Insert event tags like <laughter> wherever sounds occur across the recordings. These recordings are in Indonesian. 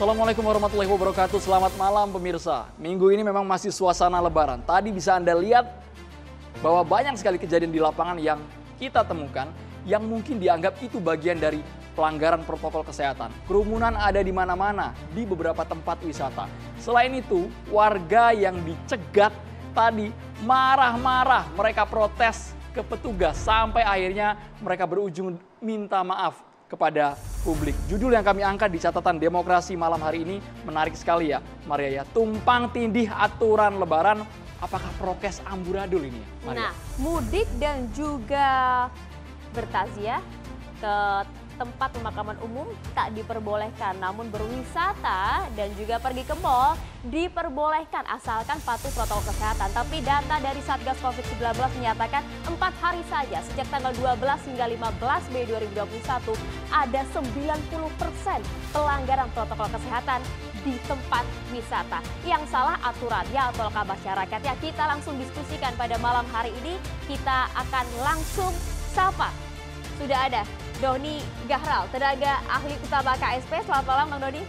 Assalamualaikum warahmatullahi wabarakatuh. Selamat malam pemirsa. Minggu ini memang masih suasana lebaran. Tadi bisa Anda lihat bahwa banyak sekali kejadian di lapangan yang kita temukan yang mungkin dianggap itu bagian dari pelanggaran protokol kesehatan. Kerumunan ada di mana-mana di beberapa tempat wisata. Selain itu, warga yang dicegat tadi marah-marah, mereka protes ke petugas sampai akhirnya mereka berujung minta maaf kepada publik. Judul yang kami angkat di catatan demokrasi malam hari ini menarik sekali ya, Maria ya. Tumpang tindih aturan lebaran, apakah prokes amburadul ini? Maria? Nah, mudik dan juga bertaziah ke tempat pemakaman umum tak diperbolehkan, namun berwisata dan juga pergi ke mall diperbolehkan asalkan patuh protokol kesehatan. Tapi data dari Satgas COVID-19 menyatakan 4 hari saja sejak tanggal 12 hingga 15 Mei 2021 ada 90 persen pelanggaran protokol kesehatan di tempat wisata. Yang salah aturan aturannya atau ya kita langsung diskusikan pada malam hari ini. Kita akan langsung sapa. Sudah ada Doni Gahral, tenaga ahli utama KSP. Selamat malam Bang Doni.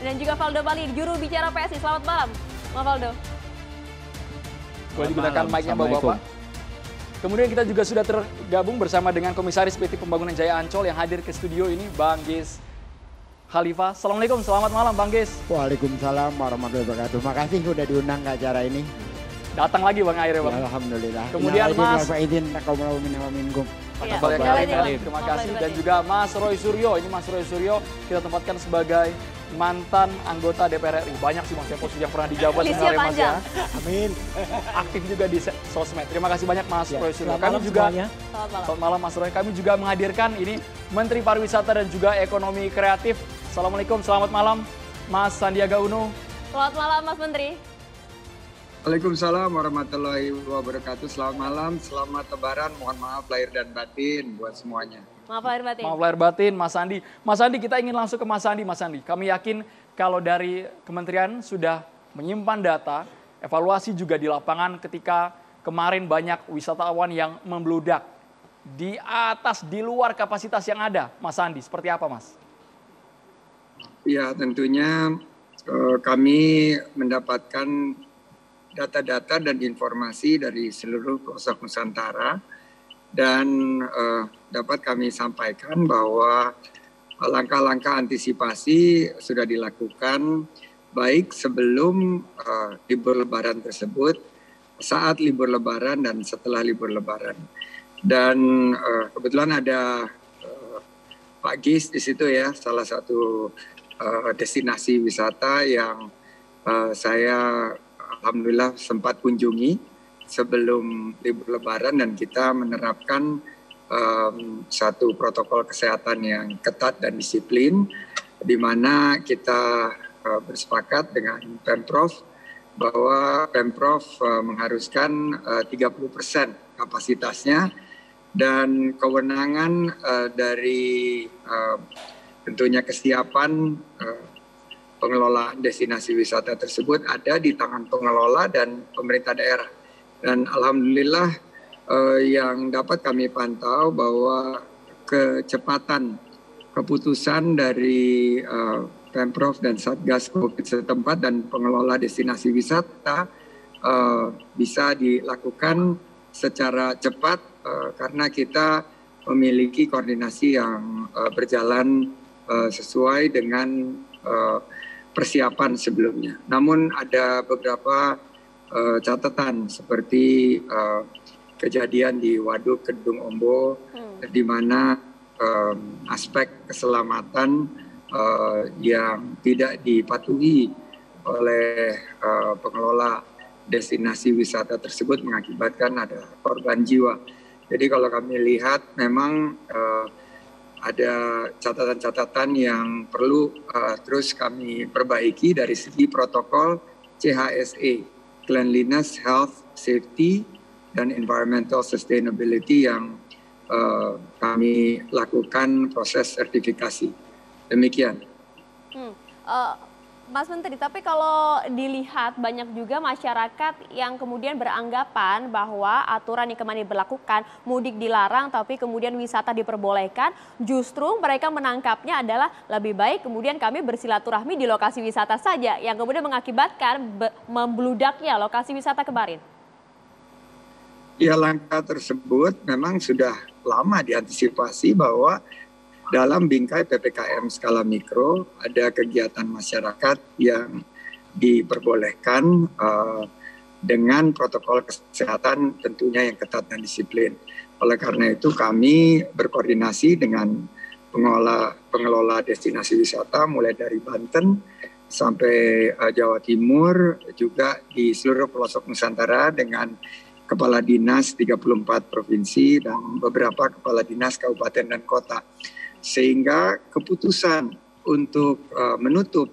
Dan juga Valdo Bali, juru bicara PSI. Selamat malam, Bang Valdo. Boleh digunakan mic-nya Bapak-Bapak. Kemudian kita juga sudah tergabung bersama dengan Komisaris PT Pembangunan Jaya Ancol yang hadir ke studio ini, Bang Gis Khalifa. Assalamualaikum, selamat malam Bang Gis. Waalaikumsalam warahmatullahi wabarakatuh. Makasih sudah diundang ke acara ini. Datang lagi Bang akhirnya Bang. Ya, Alhamdulillah. Kemudian ya, Mas. izin, Ya. Terima kasih. Dan juga Mas Roy Suryo. Ini Mas Roy Suryo kita tempatkan sebagai mantan anggota DPR RI. Banyak sih Mas ya posisi yang pernah dijabat sebenarnya Mas ya. Amin. Aktif juga di sosmed. Terima kasih banyak Mas ya. Roy Suryo. Kami juga Selamat malam. Selamat malam Mas Roy. Kami juga menghadirkan ini Menteri Pariwisata dan juga Ekonomi Kreatif. Assalamualaikum, selamat malam Mas Sandiaga Uno. Selamat malam Mas Menteri. Waalaikumsalam warahmatullahi wabarakatuh. Selamat malam, selamat tebaran, Mohon maaf lahir dan batin buat semuanya. Maaf lahir batin. Maaf lahir batin, Mas Andi. Mas Andi, kita ingin langsung ke Mas Andi. Mas Andi, kami yakin kalau dari kementerian sudah menyimpan data, evaluasi juga di lapangan ketika kemarin banyak wisatawan yang membludak di atas, di luar kapasitas yang ada. Mas Andi, seperti apa Mas? Ya, tentunya eh, kami mendapatkan data-data dan informasi dari seluruh pelosok Nusantara dan uh, dapat kami sampaikan bahwa langkah-langkah antisipasi sudah dilakukan baik sebelum uh, libur Lebaran tersebut, saat libur Lebaran dan setelah libur Lebaran. Dan uh, kebetulan ada Pak Gis di situ ya, salah satu destinasi wisata yang saya alhamdulillah sempat kunjungi sebelum libur lebaran dan kita menerapkan um, satu protokol kesehatan yang ketat dan disiplin di mana kita uh, bersepakat dengan Pemprov bahwa Pemprov uh, mengharuskan eh, uh, 30% kapasitasnya dan kewenangan uh, dari uh, tentunya kesiapan uh, pengelola destinasi wisata tersebut ada di tangan pengelola dan pemerintah daerah. Dan alhamdulillah eh, yang dapat kami pantau bahwa kecepatan keputusan dari eh, Pemprov dan Satgas Covid setempat dan pengelola destinasi wisata eh, bisa dilakukan secara cepat eh, karena kita memiliki koordinasi yang eh, berjalan eh, sesuai dengan eh, persiapan sebelumnya. Namun ada beberapa uh, catatan seperti uh, kejadian di Waduk Kedung Ombo hmm. di mana um, aspek keselamatan uh, yang tidak dipatuhi oleh uh, pengelola destinasi wisata tersebut mengakibatkan ada korban jiwa. Jadi kalau kami lihat memang uh, ada catatan-catatan yang perlu uh, terus kami perbaiki dari segi protokol CHSE, Cleanliness, Health, Safety, dan Environmental Sustainability yang uh, kami lakukan proses sertifikasi. Demikian. Hmm, uh Mas Menteri, tapi kalau dilihat banyak juga masyarakat yang kemudian beranggapan bahwa aturan yang kemarin diberlakukan, mudik dilarang tapi kemudian wisata diperbolehkan, justru mereka menangkapnya adalah lebih baik kemudian kami bersilaturahmi di lokasi wisata saja yang kemudian mengakibatkan membludaknya lokasi wisata kemarin. Ya langkah tersebut memang sudah lama diantisipasi bahwa dalam bingkai PPKM skala mikro ada kegiatan masyarakat yang diperbolehkan uh, dengan protokol kesehatan tentunya yang ketat dan disiplin. Oleh karena itu kami berkoordinasi dengan pengelola pengelola destinasi wisata mulai dari Banten sampai uh, Jawa Timur juga di seluruh pelosok Nusantara dengan kepala dinas 34 provinsi dan beberapa kepala dinas kabupaten dan kota sehingga keputusan untuk uh, menutup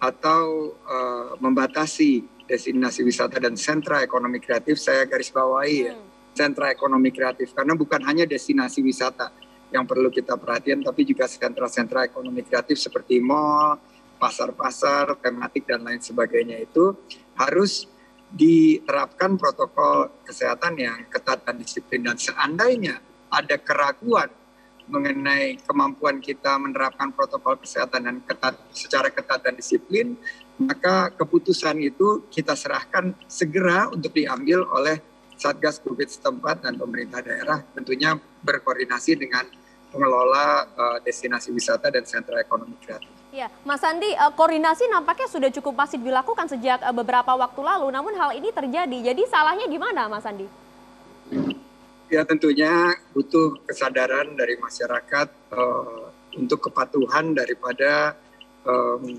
atau uh, membatasi destinasi wisata dan sentra ekonomi kreatif saya garis bawahi ya hmm. sentra ekonomi kreatif karena bukan hanya destinasi wisata yang perlu kita perhatikan tapi juga sentra-sentra ekonomi kreatif seperti mall, pasar-pasar, tematik dan lain sebagainya itu harus diterapkan protokol kesehatan yang ketat dan disiplin dan seandainya ada keraguan mengenai kemampuan kita menerapkan protokol kesehatan dan ketat secara ketat dan disiplin, maka keputusan itu kita serahkan segera untuk diambil oleh Satgas Covid setempat dan pemerintah daerah tentunya berkoordinasi dengan pengelola uh, destinasi wisata dan sentra ekonomi kreatif. Ya, Mas Andi, uh, koordinasi nampaknya sudah cukup masif dilakukan sejak uh, beberapa waktu lalu, namun hal ini terjadi. Jadi salahnya di mana, Mas Andi? Hmm. Ya tentunya butuh kesadaran dari masyarakat uh, untuk kepatuhan daripada um,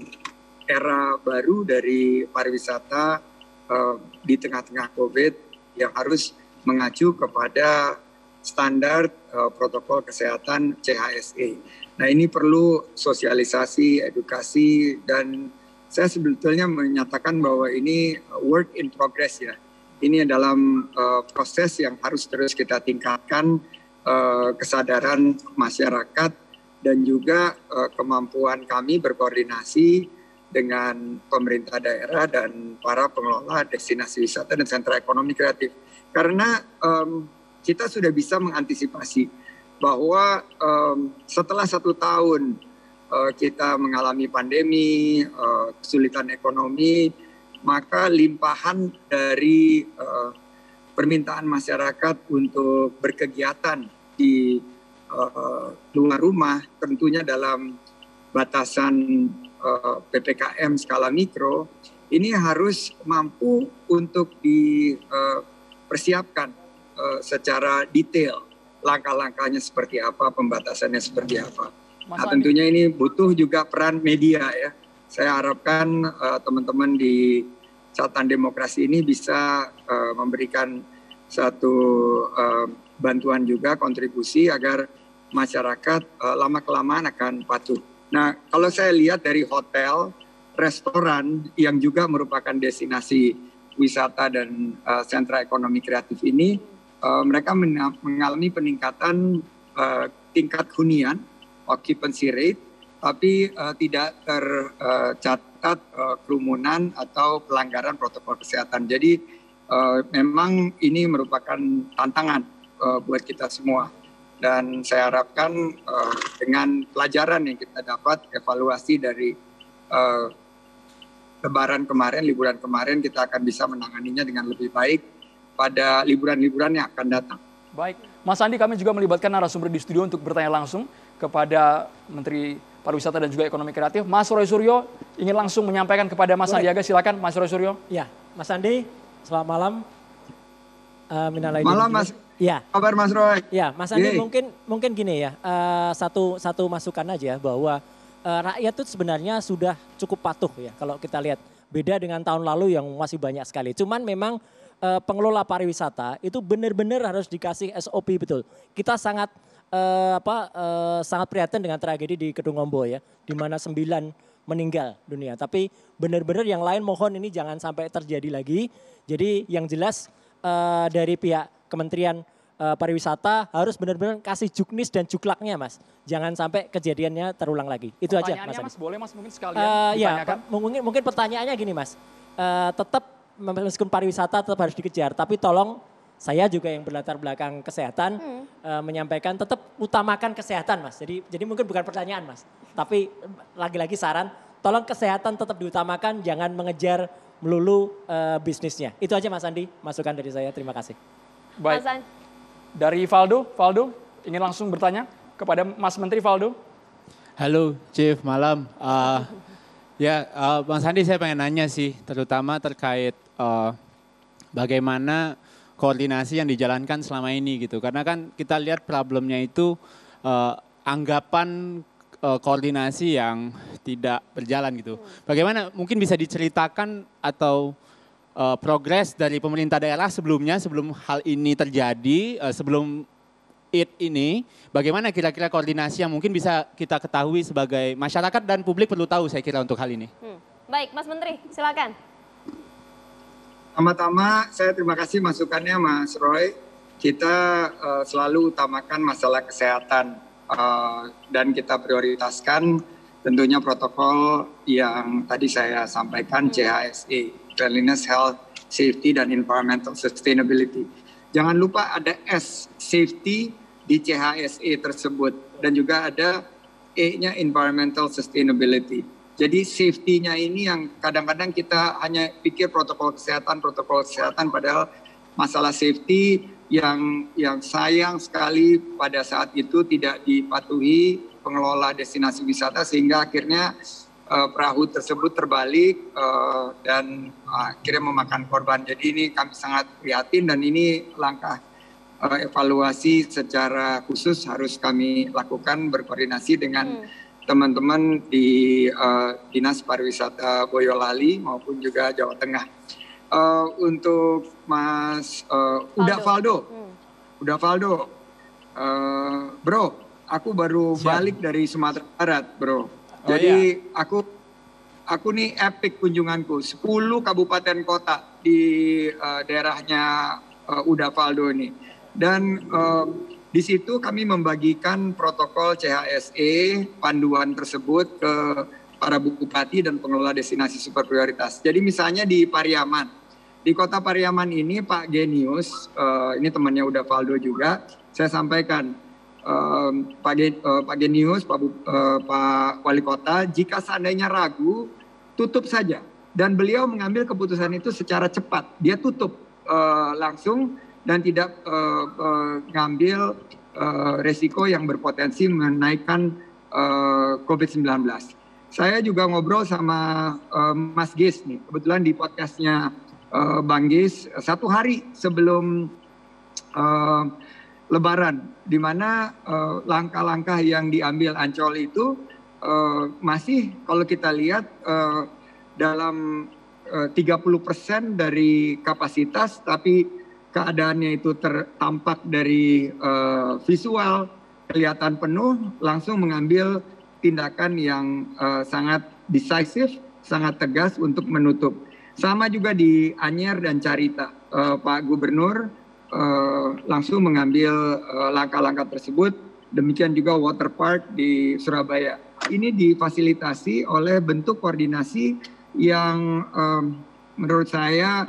era baru dari pariwisata uh, di tengah-tengah COVID yang harus mengacu kepada standar uh, protokol kesehatan CHSE. Nah ini perlu sosialisasi, edukasi, dan saya sebetulnya menyatakan bahwa ini work in progress ya ini dalam uh, proses yang harus terus kita tingkatkan uh, kesadaran masyarakat dan juga uh, kemampuan kami berkoordinasi dengan pemerintah daerah dan para pengelola destinasi wisata dan sentra ekonomi kreatif karena um, kita sudah bisa mengantisipasi bahwa um, setelah satu tahun uh, kita mengalami pandemi uh, kesulitan ekonomi maka limpahan dari uh, permintaan masyarakat untuk berkegiatan di uh, eh, luar rumah tentunya dalam batasan uh, eh, PPKM skala mikro ini harus mampu untuk dipersiapkan uh, secara detail langkah-langkahnya seperti apa, pembatasannya seperti apa. Nah, tentunya ini butuh juga peran media ya saya harapkan eh, teman-teman uh, di catatan demokrasi ini bisa uh, memberikan satu uh, bantuan juga kontribusi agar masyarakat uh, lama kelamaan akan patuh. Nah, kalau saya lihat dari hotel, restoran yang juga merupakan destinasi wisata dan uh, sentra ekonomi kreatif ini, uh, mereka mengalami peningkatan uh, tingkat hunian, occupancy rate tapi uh, tidak tercatat uh, kerumunan atau pelanggaran protokol kesehatan. Jadi uh, memang ini merupakan tantangan uh, buat kita semua. Dan saya harapkan uh, dengan pelajaran yang kita dapat, evaluasi dari uh, Lebaran kemarin, liburan kemarin, kita akan bisa menanganinya dengan lebih baik pada liburan-liburan yang akan datang. Baik, Mas Andi, kami juga melibatkan narasumber di studio untuk bertanya langsung kepada Menteri pariwisata dan juga ekonomi kreatif. Mas Roy Suryo ingin langsung menyampaikan kepada Mas Boleh. Sandiaga, silakan Mas Roy Suryo. Ya, Mas Andi. selamat malam. Uh, malam Mas. Ya. Kabar Mas Roy. Ya, Mas Andi. Yeay. mungkin mungkin gini ya, uh, satu satu masukan aja ya, bahwa uh, rakyat itu sebenarnya sudah cukup patuh ya kalau kita lihat. Beda dengan tahun lalu yang masih banyak sekali. Cuman memang uh, pengelola pariwisata itu benar-benar harus dikasih SOP betul. Kita sangat uh, apa uh, sangat prihatin dengan tragedi di Kedung Ombo ya, di mana sembilan meninggal dunia. Tapi benar-benar yang lain mohon ini jangan sampai terjadi lagi. Jadi yang jelas uh, dari pihak Kementerian uh, Pariwisata harus benar-benar kasih juknis dan juklaknya mas. Jangan sampai kejadiannya terulang lagi. Itu aja mas. Mas boleh mas mungkin sekalian uh, ya, mungkin mungkin pertanyaannya gini mas. Uh, tetap meskipun pariwisata tetap harus dikejar, tapi tolong saya juga yang berlatar belakang kesehatan hmm. uh, menyampaikan tetap utamakan kesehatan mas. Jadi jadi mungkin bukan pertanyaan mas, tapi eh, lagi-lagi saran, tolong kesehatan tetap diutamakan, jangan mengejar melulu uh, bisnisnya. Itu aja mas Andi, masukan dari saya. Terima kasih. Baik. dari Valdo, Valdo ingin langsung bertanya kepada Mas Menteri Valdo. Halo, Chief, malam. Uh, ya, uh, Bang Sandi saya pengen nanya sih, terutama terkait uh, bagaimana koordinasi yang dijalankan selama ini gitu. Karena kan kita lihat problemnya itu uh, anggapan uh, koordinasi yang tidak berjalan gitu. Bagaimana mungkin bisa diceritakan atau uh, progres dari pemerintah daerah sebelumnya sebelum hal ini terjadi, uh, sebelum IT ini, bagaimana kira-kira koordinasi yang mungkin bisa kita ketahui sebagai masyarakat dan publik perlu tahu saya kira untuk hal ini. Hmm. Baik, Mas Menteri, silakan. Pertama-tama saya terima kasih masukannya Mas Roy. Kita uh, selalu utamakan masalah kesehatan uh, dan kita prioritaskan tentunya protokol yang tadi saya sampaikan hmm. CHSE, Cleanliness, Health, Safety, dan Environmental Sustainability. Jangan lupa ada S, Safety, di CHSE tersebut. Dan juga ada E-nya Environmental Sustainability jadi safety-nya ini yang kadang-kadang kita hanya pikir protokol kesehatan, protokol kesehatan padahal masalah safety yang yang sayang sekali pada saat itu tidak dipatuhi pengelola destinasi wisata sehingga akhirnya uh, perahu tersebut terbalik uh, dan uh, akhirnya memakan korban. Jadi ini kami sangat prihatin dan ini langkah uh, evaluasi secara khusus harus kami lakukan berkoordinasi dengan hmm teman-teman di uh, Dinas Pariwisata Boyolali maupun juga Jawa Tengah. Uh, untuk Mas uh, eh, Uda Faldo, Uda Faldo, hmm. uh, Bro, aku baru Siap. balik dari Sumatera Barat, Bro. Oh, Jadi iya. aku aku nih epic kunjunganku, 10 kabupaten kota di uh, daerahnya uh, Uda Faldo ini. Dan uh, di situ kami membagikan protokol CHSE panduan tersebut ke para bupati dan pengelola destinasi super prioritas. Jadi misalnya di Pariaman, di kota Pariaman ini Pak Genius, uh, ini temannya udah Valdo juga, saya sampaikan uh, Pak, Gen, uh, eh, Pak Genius, Pak, uh, Pak Wali Kota, jika seandainya ragu, tutup saja. Dan beliau mengambil keputusan itu secara cepat, dia tutup uh, langsung dan tidak uh, uh, uh, resiko yang berpotensi menaikkan uh, eh, COVID-19. Saya juga ngobrol sama uh, Mas Gis nih, kebetulan di podcastnya uh, Bang Gis satu hari sebelum uh, Lebaran, di mana uh, langkah-langkah yang diambil Ancol itu uh, masih kalau kita lihat uh, dalam uh, 30 persen dari kapasitas, tapi keadaannya itu tertampak dari uh, visual kelihatan penuh langsung mengambil tindakan yang uh, sangat decisif sangat tegas untuk menutup sama juga di Anyer dan Carita uh, Pak Gubernur uh, langsung mengambil langkah-langkah uh, tersebut demikian juga waterpark di Surabaya ini difasilitasi oleh bentuk koordinasi yang um, menurut saya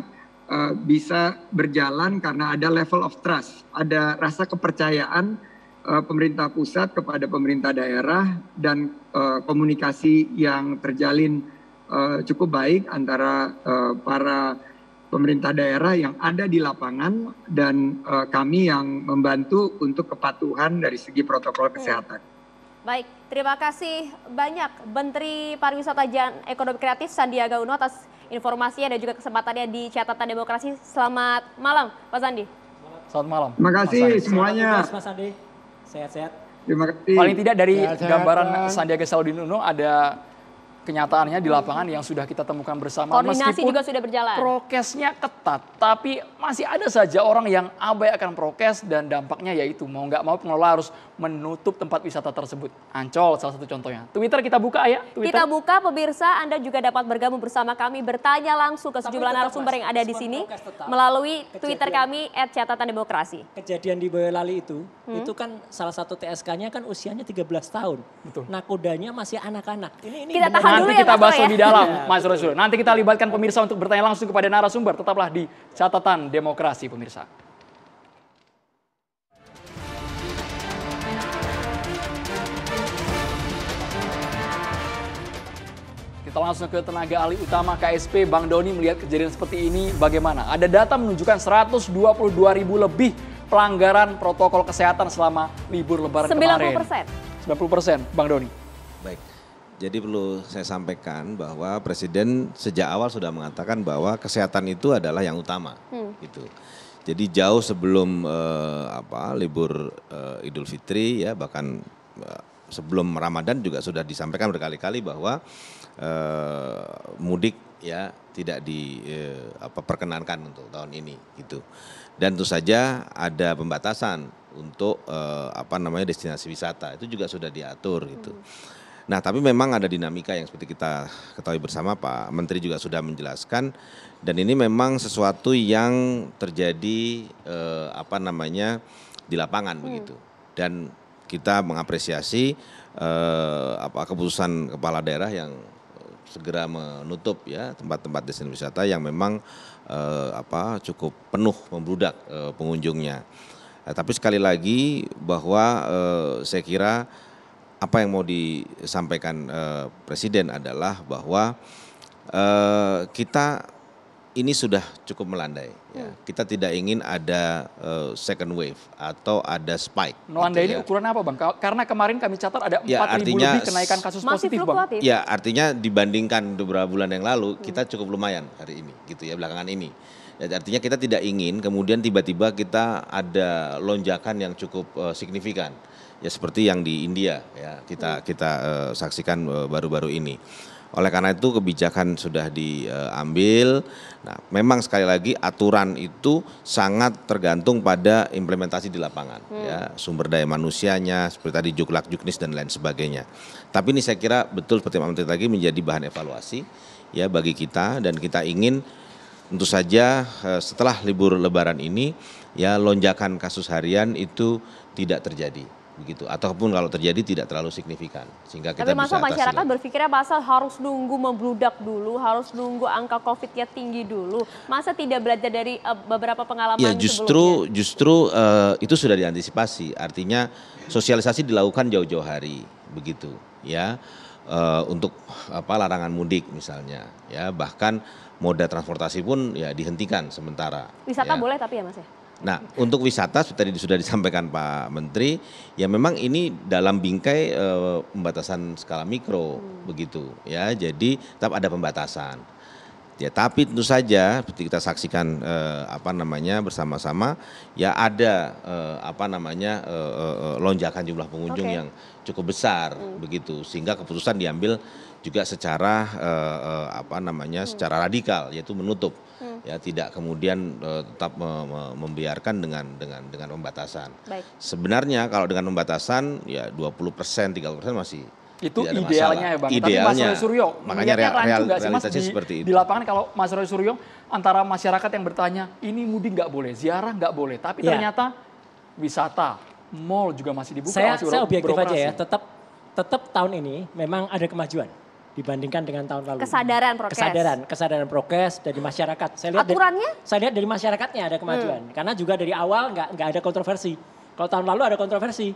Eh, bisa berjalan karena ada level of trust, ada rasa kepercayaan uh, pemerintah pusat kepada pemerintah daerah dan uh, komunikasi yang terjalin uh, cukup baik antara uh, para pemerintah daerah yang ada di lapangan dan uh, kami yang membantu untuk kepatuhan dari segi protokol kesehatan. Baik, terima kasih banyak Menteri Pariwisata dan Ekonomi Kreatif Sandiaga Uno atas informasinya dan juga kesempatannya di catatan demokrasi. Selamat malam, Pak Sandi. Selamat malam. Terima kasih Mas semuanya. Mas Sandi, sehat-sehat. Terima kasih. Paling tidak dari sehat, gambaran Sandiaga Salahuddin Uno ada kenyataannya di lapangan yang sudah kita temukan bersama. Koordinasi meskipun juga sudah berjalan. Prokesnya ketat, tapi masih ada saja orang yang abai akan prokes dan dampaknya yaitu mau nggak mau pengelola harus menutup tempat wisata tersebut. Ancol salah satu contohnya. Twitter kita buka ya. Twitter. Kita buka pemirsa, Anda juga dapat bergabung bersama kami bertanya langsung ke sejumlah narasumber yang ada di sini melalui Twitter kami @catatanDemokrasi. Kejadian di Boyolali itu, hmm? itu kan salah satu TSK-nya kan usianya 13 tahun. Betul. Nakodanya masih anak-anak. Ini, ini kita tahan tahan dulu Nanti ya, kita bahas ya. lebih dalam, <laughs> Mas Rasul. Nanti kita libatkan pemirsa untuk bertanya langsung kepada narasumber. Tetaplah di catatan demokrasi pemirsa. Kita langsung ke tenaga ahli utama KSP, Bang Doni melihat kejadian seperti ini bagaimana? Ada data menunjukkan 122 ribu lebih pelanggaran protokol kesehatan selama libur lebaran 90%. kemarin. 90 persen. Bang Doni. Baik, jadi perlu saya sampaikan bahwa Presiden sejak awal sudah mengatakan bahwa kesehatan itu adalah yang utama. Hmm. Gitu. Jadi jauh sebelum eh, apa libur eh, Idul Fitri ya bahkan eh, sebelum Ramadan juga sudah disampaikan berkali-kali bahwa uh, mudik ya tidak di uh, apa perkenankan untuk tahun ini gitu. Dan tentu saja ada pembatasan untuk uh, apa namanya destinasi wisata itu juga sudah diatur gitu. Hmm. Nah, tapi memang ada dinamika yang seperti kita ketahui bersama Pak Menteri juga sudah menjelaskan dan ini memang sesuatu yang terjadi eh, apa namanya di lapangan hmm. begitu. Dan kita mengapresiasi eh, apa keputusan kepala daerah yang segera menutup ya tempat-tempat destinasi wisata yang memang eh, apa cukup penuh membludak eh, pengunjungnya. Eh, tapi sekali lagi bahwa eh, saya kira apa yang mau disampaikan eh, Presiden adalah bahwa eh, kita ini sudah cukup melandai. Ya. Hmm. Kita tidak ingin ada uh, second wave atau ada spike. Melandai gitu ya. ukuran apa bang? Karena kemarin kami catat ada ya, 4 artinya, lebih kenaikan kasus positif bang. Ya artinya dibandingkan beberapa bulan yang lalu hmm. kita cukup lumayan hari ini gitu ya belakangan ini. Ya, artinya kita tidak ingin kemudian tiba-tiba kita ada lonjakan yang cukup uh, signifikan ya seperti yang di India ya kita hmm. kita uh, saksikan baru-baru uh, ini. Oleh karena itu kebijakan sudah diambil. Nah, memang sekali lagi aturan itu sangat tergantung pada implementasi di lapangan hmm. ya, sumber daya manusianya seperti tadi juklak juknis dan lain sebagainya. Tapi ini saya kira betul seperti Pak Menteri lagi menjadi bahan evaluasi ya bagi kita dan kita ingin tentu saja eh, setelah libur lebaran ini ya lonjakan kasus harian itu tidak terjadi begitu ataupun kalau terjadi tidak terlalu signifikan sehingga kita Tapi masa bisa masyarakat berpikirnya masa harus nunggu membludak dulu harus nunggu angka covidnya tinggi dulu masa tidak belajar dari uh, beberapa pengalaman ya justru sebelumnya? justru uh, itu sudah diantisipasi artinya sosialisasi dilakukan jauh-jauh hari begitu ya uh, untuk apa larangan mudik misalnya ya bahkan moda transportasi pun ya dihentikan sementara wisata ya. boleh tapi ya mas ya Nah, untuk wisata tadi sudah disampaikan Pak Menteri, ya memang ini dalam bingkai e, pembatasan skala mikro hmm. begitu ya. Jadi tetap ada pembatasan. Ya, tapi tentu saja seperti kita saksikan e, apa namanya bersama-sama ya ada e, apa namanya e, e, lonjakan jumlah pengunjung okay. yang cukup besar hmm. begitu sehingga keputusan diambil juga secara eh, eh, apa namanya hmm. secara radikal yaitu menutup hmm. ya tidak kemudian eh, tetap me me membiarkan dengan dengan dengan pembatasan. Baik. Sebenarnya kalau dengan pembatasan ya 20% 30% masih itu idealnya ada ya bang. Idealnya, Tapi Mas Suryo, makanya real, real, gak sih, mas, di, seperti itu. Di lapangan kalau Mas Roy Suryo antara masyarakat yang bertanya ini mudik nggak boleh, ziarah nggak boleh. Tapi ya. ternyata wisata, mall juga masih dibuka. Saya, saya objektif aja ya, tetap tetap tahun ini memang ada kemajuan dibandingkan dengan tahun lalu. Kesadaran prokes. Kesadaran, kesadaran prokes dari masyarakat. Saya lihat Aturannya? Dari, saya lihat dari masyarakatnya ada kemajuan. Hmm. Karena juga dari awal nggak nggak ada kontroversi. Kalau tahun lalu ada kontroversi.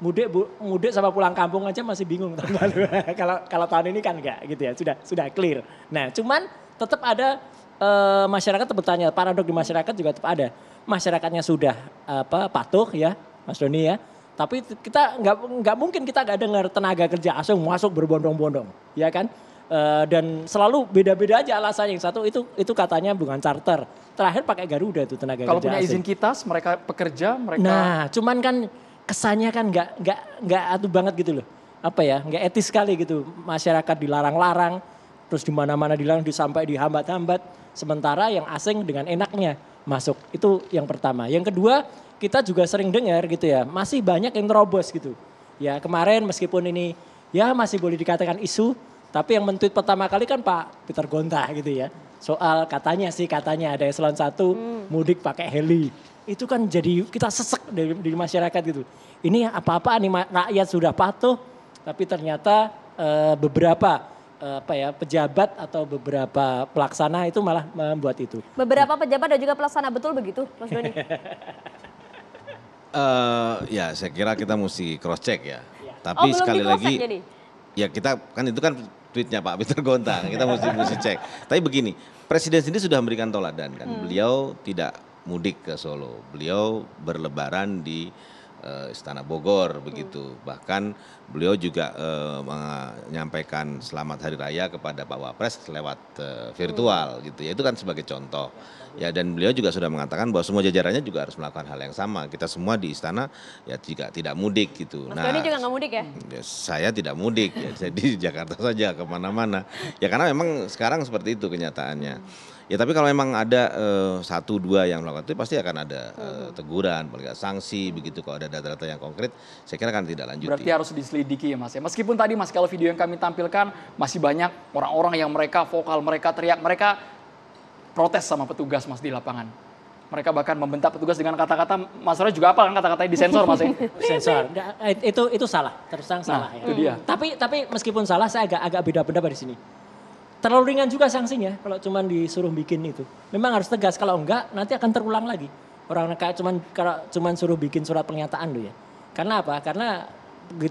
Mudik bu, mudik sama pulang kampung aja masih bingung tahun lalu. <laughs> kalau kalau tahun ini kan nggak gitu ya, sudah sudah clear. Nah, cuman tetap ada e, masyarakat bertanya, paradok di masyarakat juga tetap ada. Masyarakatnya sudah apa patuh ya, Mas Doni ya tapi kita nggak nggak mungkin kita nggak dengar tenaga kerja asing masuk berbondong-bondong, ya kan? e, dan selalu beda-beda aja alasannya. Yang satu itu itu katanya bukan charter. Terakhir pakai Garuda itu tenaga Kalau kerja Kalau punya izin kita, mereka pekerja, mereka. Nah, cuman kan kesannya kan nggak nggak nggak atuh banget gitu loh. Apa ya? Nggak etis sekali gitu. Masyarakat dilarang-larang, terus di mana-mana dilarang, disampai dihambat-hambat. Sementara yang asing dengan enaknya masuk. Itu yang pertama. Yang kedua, kita juga sering dengar gitu ya, masih banyak yang terobos gitu. Ya, kemarin meskipun ini ya masih boleh dikatakan isu, tapi yang mentweet pertama kali kan Pak Peter Gonta gitu ya. Soal katanya sih katanya ada eselon satu hmm. mudik pakai heli. Itu kan jadi kita sesek dari di masyarakat gitu. Ini apa-apa nih rakyat sudah patuh tapi ternyata e, beberapa Eh, apa ya pejabat atau beberapa pelaksana itu malah membuat itu. Beberapa pejabat dan juga pelaksana betul begitu, Mas Doni? uh, <laughs> ya saya kira kita mesti cross check ya. Iya. Tapi oh, sekali lagi jadi? ya kita kan itu kan tweetnya Pak Peter Gontang kita mesti mesti cek. Tapi begini, Presiden sendiri sudah memberikan toladan kan. Hmm. Beliau tidak mudik ke Solo, beliau berlebaran di uh, Istana Bogor begitu. Bahkan beliau juga uh, menyampaikan selamat hari raya kepada Pak Wapres lewat uh, virtual hmm. gitu. Ya itu kan sebagai contoh. Ya dan beliau juga sudah mengatakan bahwa semua jajarannya juga harus melakukan hal yang sama. Kita semua di istana ya tidak tidak mudik gitu. Mas nah, ini juga nggak mudik ya? ya? Saya tidak mudik ya. Saya <laughs> Jakarta saja kemana-mana. Ya karena memang sekarang seperti itu kenyataannya. Hmm. Ya tapi kalau memang ada uh, satu dua yang melakukan itu pasti akan ada uh, teguran, paling sanksi begitu kalau ada data-data yang konkret, saya kira akan tidak lanjut. Berarti harus diselidiki ya Mas ya. Meskipun tadi Mas kalau video yang kami tampilkan masih banyak orang-orang yang mereka vokal, mereka teriak, mereka protes sama petugas Mas di lapangan. Mereka bahkan membentak petugas dengan kata-kata Mas Roy juga apa kan kata-katanya disensor Mas ya? <laughs> Sensor. Eh, itu itu salah, terus terang nah, salah ya. Itu dia. Tapi tapi meskipun salah saya agak agak beda pendapat di sini terlalu ringan juga sanksinya kalau cuma disuruh bikin itu. Memang harus tegas kalau enggak nanti akan terulang lagi. Orang kayak cuman kalau cuman suruh bikin surat pernyataan tuh ya. Karena apa? Karena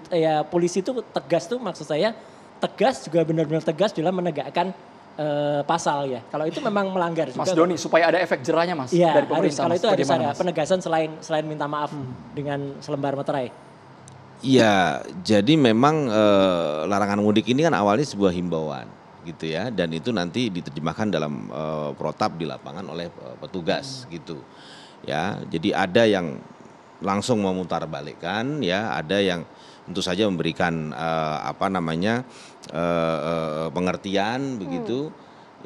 ya polisi itu tegas tuh maksud saya tegas juga benar-benar tegas dalam menegakkan uh, pasal ya. Kalau itu memang melanggar juga. Mas Doni supaya ada efek jerahnya Mas ya, dari pemerintah. Harus, kalau itu harus ada penegasan selain selain minta maaf hmm. dengan selembar materai. Iya, jadi memang e, larangan mudik ini kan awalnya sebuah himbauan gitu ya dan itu nanti diterjemahkan dalam uh, protap di lapangan oleh uh, petugas hmm. gitu ya jadi ada yang langsung memutar balikkan ya ada yang tentu saja memberikan uh, apa namanya uh, uh, pengertian hmm. begitu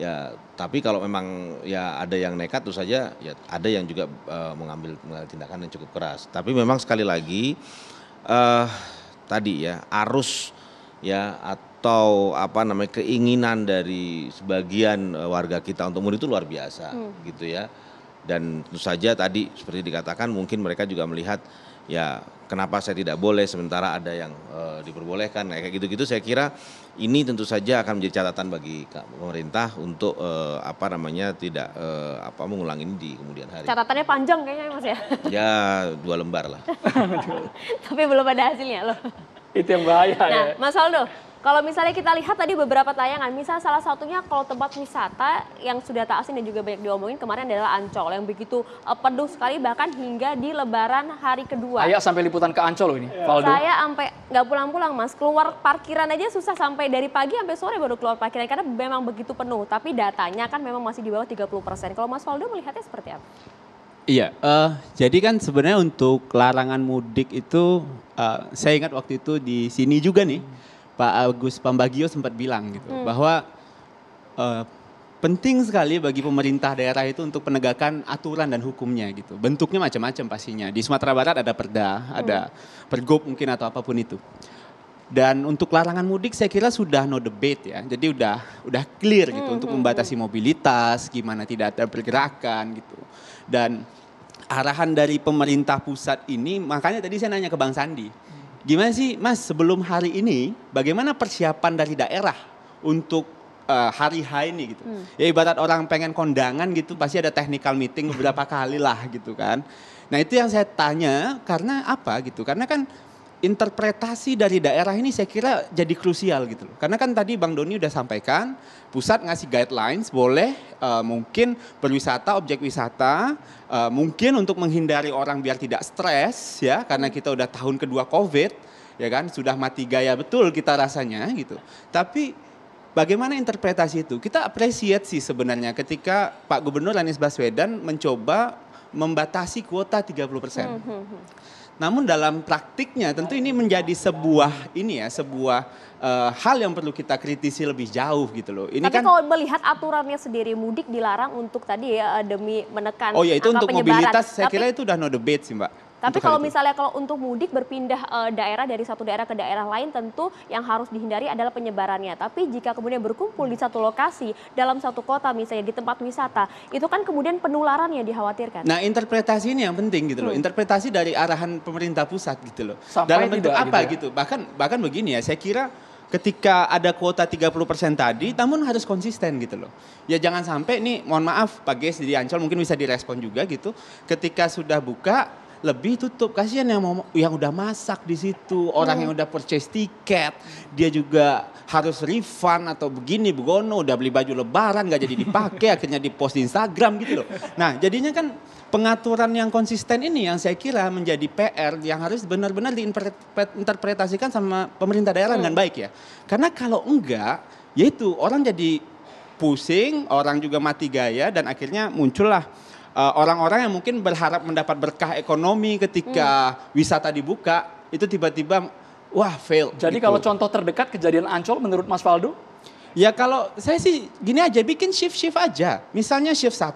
ya tapi kalau memang ya ada yang nekat tentu saja ya ada yang juga uh, mengambil, mengambil tindakan yang cukup keras tapi memang sekali lagi uh, tadi ya arus ya at, atau apa namanya keinginan dari sebagian eh, warga kita untuk mudik itu luar biasa hmm. gitu ya dan tentu saja tadi seperti dikatakan mungkin mereka juga melihat ya kenapa saya tidak boleh sementara ada yang e, diperbolehkan nah, kayak gitu-gitu saya kira ini tentu saja akan menjadi catatan bagi pemerintah untuk e, apa namanya tidak e, apa mengulang ini di kemudian hari catatannya panjang kayaknya mas ya ya dua lembar lah <laughs> tapi belum ada hasilnya loh itu yang bahaya nah, ya. Mas Aldo, kalau misalnya kita lihat tadi beberapa tayangan, misal salah satunya kalau tempat wisata yang sudah tak asing dan juga banyak diomongin kemarin adalah Ancol yang begitu uh, penuh sekali bahkan hingga di Lebaran hari kedua. Ayah sampai liputan ke Ancol ini, yeah. Saya sampai nggak pulang-pulang mas, keluar parkiran aja susah sampai dari pagi sampai sore baru keluar parkiran karena memang begitu penuh. Tapi datanya kan memang masih di bawah 30 persen. Kalau Mas Valdo melihatnya seperti apa? Iya, uh, jadi kan sebenarnya untuk larangan mudik itu uh, saya ingat waktu itu di sini juga nih. Hmm Pak Agus Pambagio sempat bilang gitu hmm. bahwa uh, penting sekali bagi pemerintah daerah itu untuk penegakan aturan dan hukumnya gitu. Bentuknya macam-macam pastinya. Di Sumatera Barat ada perda, hmm. ada pergub mungkin atau apapun itu. Dan untuk larangan mudik saya kira sudah no debate ya. Jadi udah udah clear gitu hmm, untuk hmm, membatasi hmm. mobilitas, gimana tidak ada pergerakan gitu. Dan arahan dari pemerintah pusat ini makanya tadi saya nanya ke Bang Sandi Gimana sih Mas sebelum hari ini bagaimana persiapan dari daerah untuk uh, hari H ini gitu. Hmm. Ya ibarat orang pengen kondangan gitu pasti ada technical meeting beberapa kali lah gitu kan. Nah itu yang saya tanya karena apa gitu. Karena kan interpretasi dari daerah ini saya kira jadi krusial gitu loh. Karena kan tadi Bang Doni udah sampaikan, pusat ngasih guidelines boleh uh, mungkin berwisata, objek wisata, uh, mungkin untuk menghindari orang biar tidak stres ya karena kita udah tahun kedua Covid ya kan sudah mati gaya betul kita rasanya gitu. Tapi bagaimana interpretasi itu? Kita apresiasi sih sebenarnya ketika Pak Gubernur Anies Baswedan mencoba membatasi kuota 30 persen. hmm. hmm, hmm. Namun dalam praktiknya tentu ini menjadi sebuah ini ya sebuah uh, hal yang perlu kita kritisi lebih jauh gitu loh. Ini Tapi kan, kalau melihat aturannya sendiri mudik dilarang untuk tadi ya eh, demi menekan Oh ya itu untuk mobilitas saya Tapi, kira itu udah no debate sih Mbak. Tapi kalau misalnya kalau untuk mudik berpindah e, daerah dari satu daerah ke daerah lain tentu yang harus dihindari adalah penyebarannya. Tapi jika kemudian berkumpul di satu lokasi dalam satu kota misalnya di tempat wisata, itu kan kemudian penularan yang dikhawatirkan. Nah, interpretasi ini yang penting gitu loh. Hmm. Interpretasi dari arahan pemerintah pusat gitu loh. Sampai dalam bentuk apa gitu, ya? gitu. Bahkan bahkan begini ya, saya kira ketika ada kuota 30% tadi namun harus konsisten gitu loh. Ya jangan sampai nih mohon maaf Pak Ges di Ancol mungkin bisa direspon juga gitu. Ketika sudah buka lebih tutup kasihan yang mau yang udah masak di situ orang hmm. yang udah purchase tiket dia juga harus refund atau begini begono udah beli baju lebaran gak jadi dipakai <laughs> akhirnya dipost di Instagram gitu loh nah jadinya kan pengaturan yang konsisten ini yang saya kira menjadi PR yang harus benar-benar diinterpretasikan sama pemerintah daerah dengan baik ya karena kalau enggak yaitu orang jadi pusing orang juga mati gaya dan akhirnya muncullah Eh, orang-orang uh, yang mungkin berharap mendapat berkah ekonomi ketika hmm. wisata dibuka itu tiba-tiba wah fail. Jadi gitu. kalau contoh terdekat kejadian Ancol menurut Mas Faldo? Ya kalau saya sih gini aja bikin shift-shift aja. Misalnya shift 1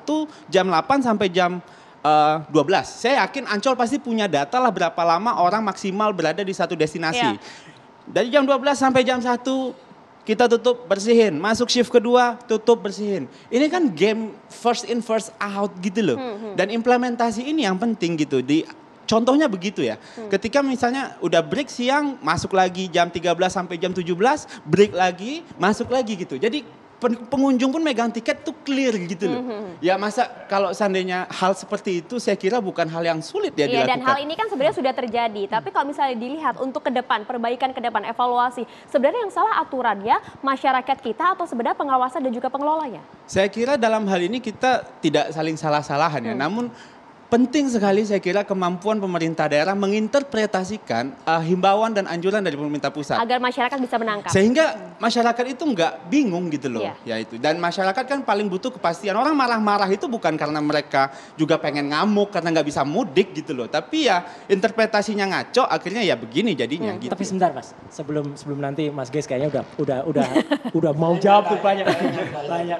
jam 8 sampai jam uh, eh, 12. Saya yakin Ancol pasti punya data lah berapa lama orang maksimal berada di satu destinasi. Yeah. Dari jam 12 sampai jam 1 kita tutup bersihin. Masuk shift kedua, tutup bersihin. Ini kan game first in first out gitu loh. Hmm, hmm. Dan implementasi ini yang penting gitu di Contohnya begitu ya. Hmm. Ketika misalnya udah break siang, masuk lagi jam 13 sampai jam 17, break lagi, masuk lagi gitu. Jadi pengunjung pun megang tiket tuh clear gitu loh. Mm-hmm. Ya masa kalau seandainya hal seperti itu saya kira bukan hal yang sulit ya iya, dilakukan. dan hal ini kan sebenarnya sudah terjadi. Tapi kalau misalnya dilihat untuk ke depan, perbaikan ke depan, evaluasi. Sebenarnya yang salah aturan ya masyarakat kita atau sebenarnya pengawasan dan juga pengelola ya? Saya kira dalam hal ini kita tidak saling salah-salahan ya. Mm. Namun penting sekali saya kira kemampuan pemerintah daerah menginterpretasikan uh, himbauan dan anjuran dari pemerintah pusat agar masyarakat bisa menangkap sehingga masyarakat itu nggak bingung gitu loh yeah. ya itu dan masyarakat kan paling butuh kepastian orang marah-marah itu bukan karena mereka juga pengen ngamuk karena nggak bisa mudik gitu loh tapi ya interpretasinya ngaco akhirnya ya begini jadinya hmm. gitu tapi sebentar mas sebelum sebelum nanti mas Guys kayaknya udah udah udah udah mau jawab tuh banyak <laughs> banyak, banyak.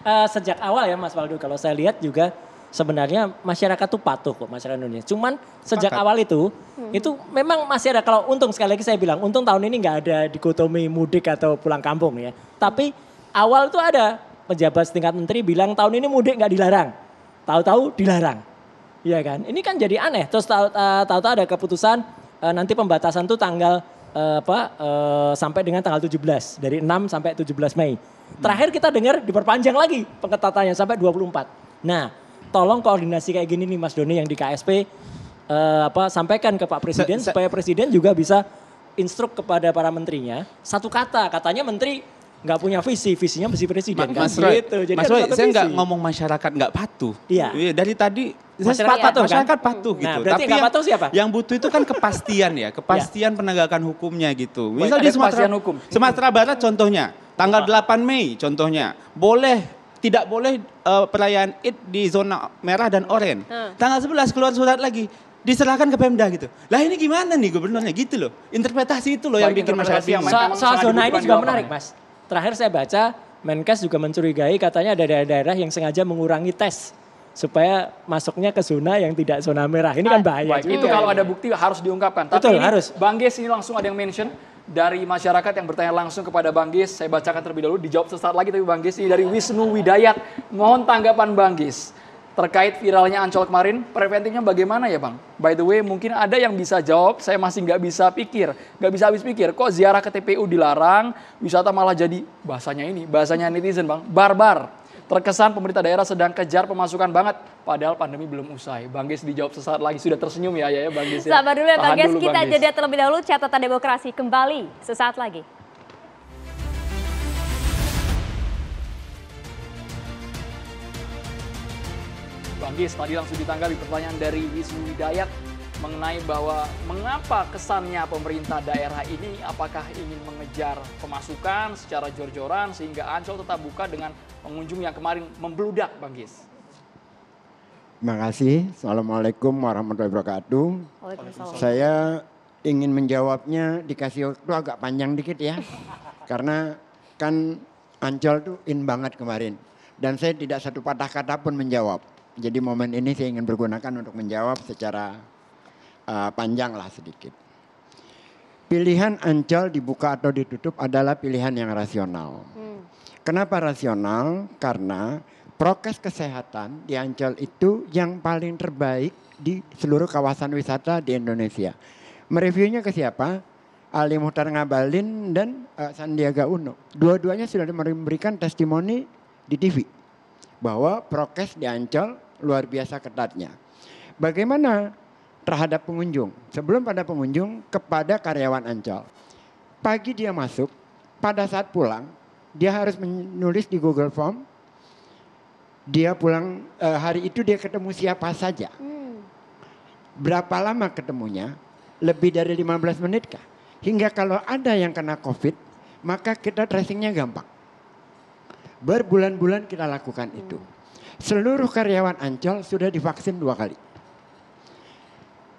Uh, sejak awal ya mas Waldo kalau saya lihat juga sebenarnya masyarakat tuh patuh kok masyarakat Indonesia. Cuman sejak Pakat. awal itu hmm. itu memang masih ada kalau untung sekali lagi saya bilang untung tahun ini nggak ada dikotomi mudik atau pulang kampung ya. Tapi awal itu ada pejabat setingkat menteri bilang tahun ini mudik nggak dilarang. Tahu-tahu dilarang. Iya kan? Ini kan jadi aneh. Terus eh, tahu-tahu ada keputusan eh, nanti pembatasan tuh tanggal eh, apa sampai dengan tanggal 17 dari 6 sampai 17 Mei. Terakhir kita dengar diperpanjang lagi pengetatannya sampai 24. Nah, tolong koordinasi kayak gini nih Mas Doni yang di KSP uh, eh, apa sampaikan ke Pak Presiden sa, supaya Presiden juga bisa instruk kepada para menterinya satu kata katanya menteri nggak punya visi visinya mesti presiden Ma, kan mas Roy, gitu jadi mas Roy, saya nggak ngomong masyarakat nggak patuh iya. iya dari tadi masyarakat saya patuh, kan? masyarakat patuh nah, gitu nah, tapi yang patuh siapa yang butuh itu kan kepastian ya <laughs> iya. kepastian penegakan hukumnya gitu misal di Sumatera hukum. Sumatera Barat contohnya tanggal 8 Mei contohnya boleh tidak boleh uh, perayaan Id di zona merah dan oranye. Hmm. Tanggal 11 keluar surat lagi diserahkan ke Pemda gitu. Lah ini gimana nih gubernurnya gitu loh. Interpretasi itu loh Baik yang bikin masyarakat yang so, soal zona ini juga menarik, Mas. Terakhir saya baca Menkes juga mencurigai katanya ada daerah-daerah yang sengaja mengurangi tes supaya masuknya ke zona yang tidak zona merah. Ini kan ah, bahaya. Baik, juga. Itu kalau ada bukti harus diungkapkan. Tapi Betul, ini harus. Bang Ges ini langsung ada yang mention dari masyarakat yang bertanya langsung kepada Bang Gis. Saya bacakan terlebih dahulu, dijawab sesaat lagi tapi Bang Gis. Ini dari Wisnu Widayat. Mohon tanggapan Bang Gis terkait viralnya Ancol kemarin, preventifnya bagaimana ya Bang? By the way, mungkin ada yang bisa jawab, saya masih nggak bisa pikir, nggak bisa habis pikir, kok ziarah ke TPU dilarang, wisata malah jadi, bahasanya ini, bahasanya netizen Bang, barbar. Terkesan pemerintah daerah sedang kejar pemasukan banget, padahal pandemi belum usai. Bang dijawab sesaat lagi, sudah tersenyum ya, ya, ya Bang Ya. Sabar dulu ya Bang kita jadi jeda terlebih dahulu catatan demokrasi kembali sesaat lagi. Bang Gis, tadi langsung ditanggapi pertanyaan dari Wisnu Dayak mengenai bahwa mengapa kesannya pemerintah daerah ini apakah ingin mengejar pemasukan secara jor-joran sehingga Ancol tetap buka dengan pengunjung yang kemarin membludak Bang Gis. Terima kasih. Assalamualaikum warahmatullahi wabarakatuh. Saya ingin menjawabnya dikasih waktu agak panjang dikit ya. <laughs> Karena kan Ancol tuh in banget kemarin. Dan saya tidak satu patah kata pun menjawab. Jadi momen ini saya ingin bergunakan untuk menjawab secara uh, panjang lah sedikit. Pilihan Ancol dibuka atau ditutup adalah pilihan yang rasional. Hmm. Kenapa rasional? Karena prokes kesehatan di Ancol itu yang paling terbaik di seluruh kawasan wisata di Indonesia. Mereviewnya ke siapa? Ali Muhtar Ngabalin dan uh, Sandiaga Uno. Dua-duanya sudah memberikan testimoni di TV bahwa prokes di Ancol luar biasa ketatnya. Bagaimana terhadap pengunjung. Sebelum pada pengunjung kepada karyawan Ancol. Pagi dia masuk, pada saat pulang dia harus menulis di Google Form. Dia pulang eh, hari itu dia ketemu siapa saja. Hmm. Berapa lama ketemunya? Lebih dari 15 menit kah? Hingga kalau ada yang kena COVID, maka kita tracingnya gampang. Berbulan-bulan kita lakukan itu. Hmm. Seluruh karyawan Ancol sudah divaksin dua kali.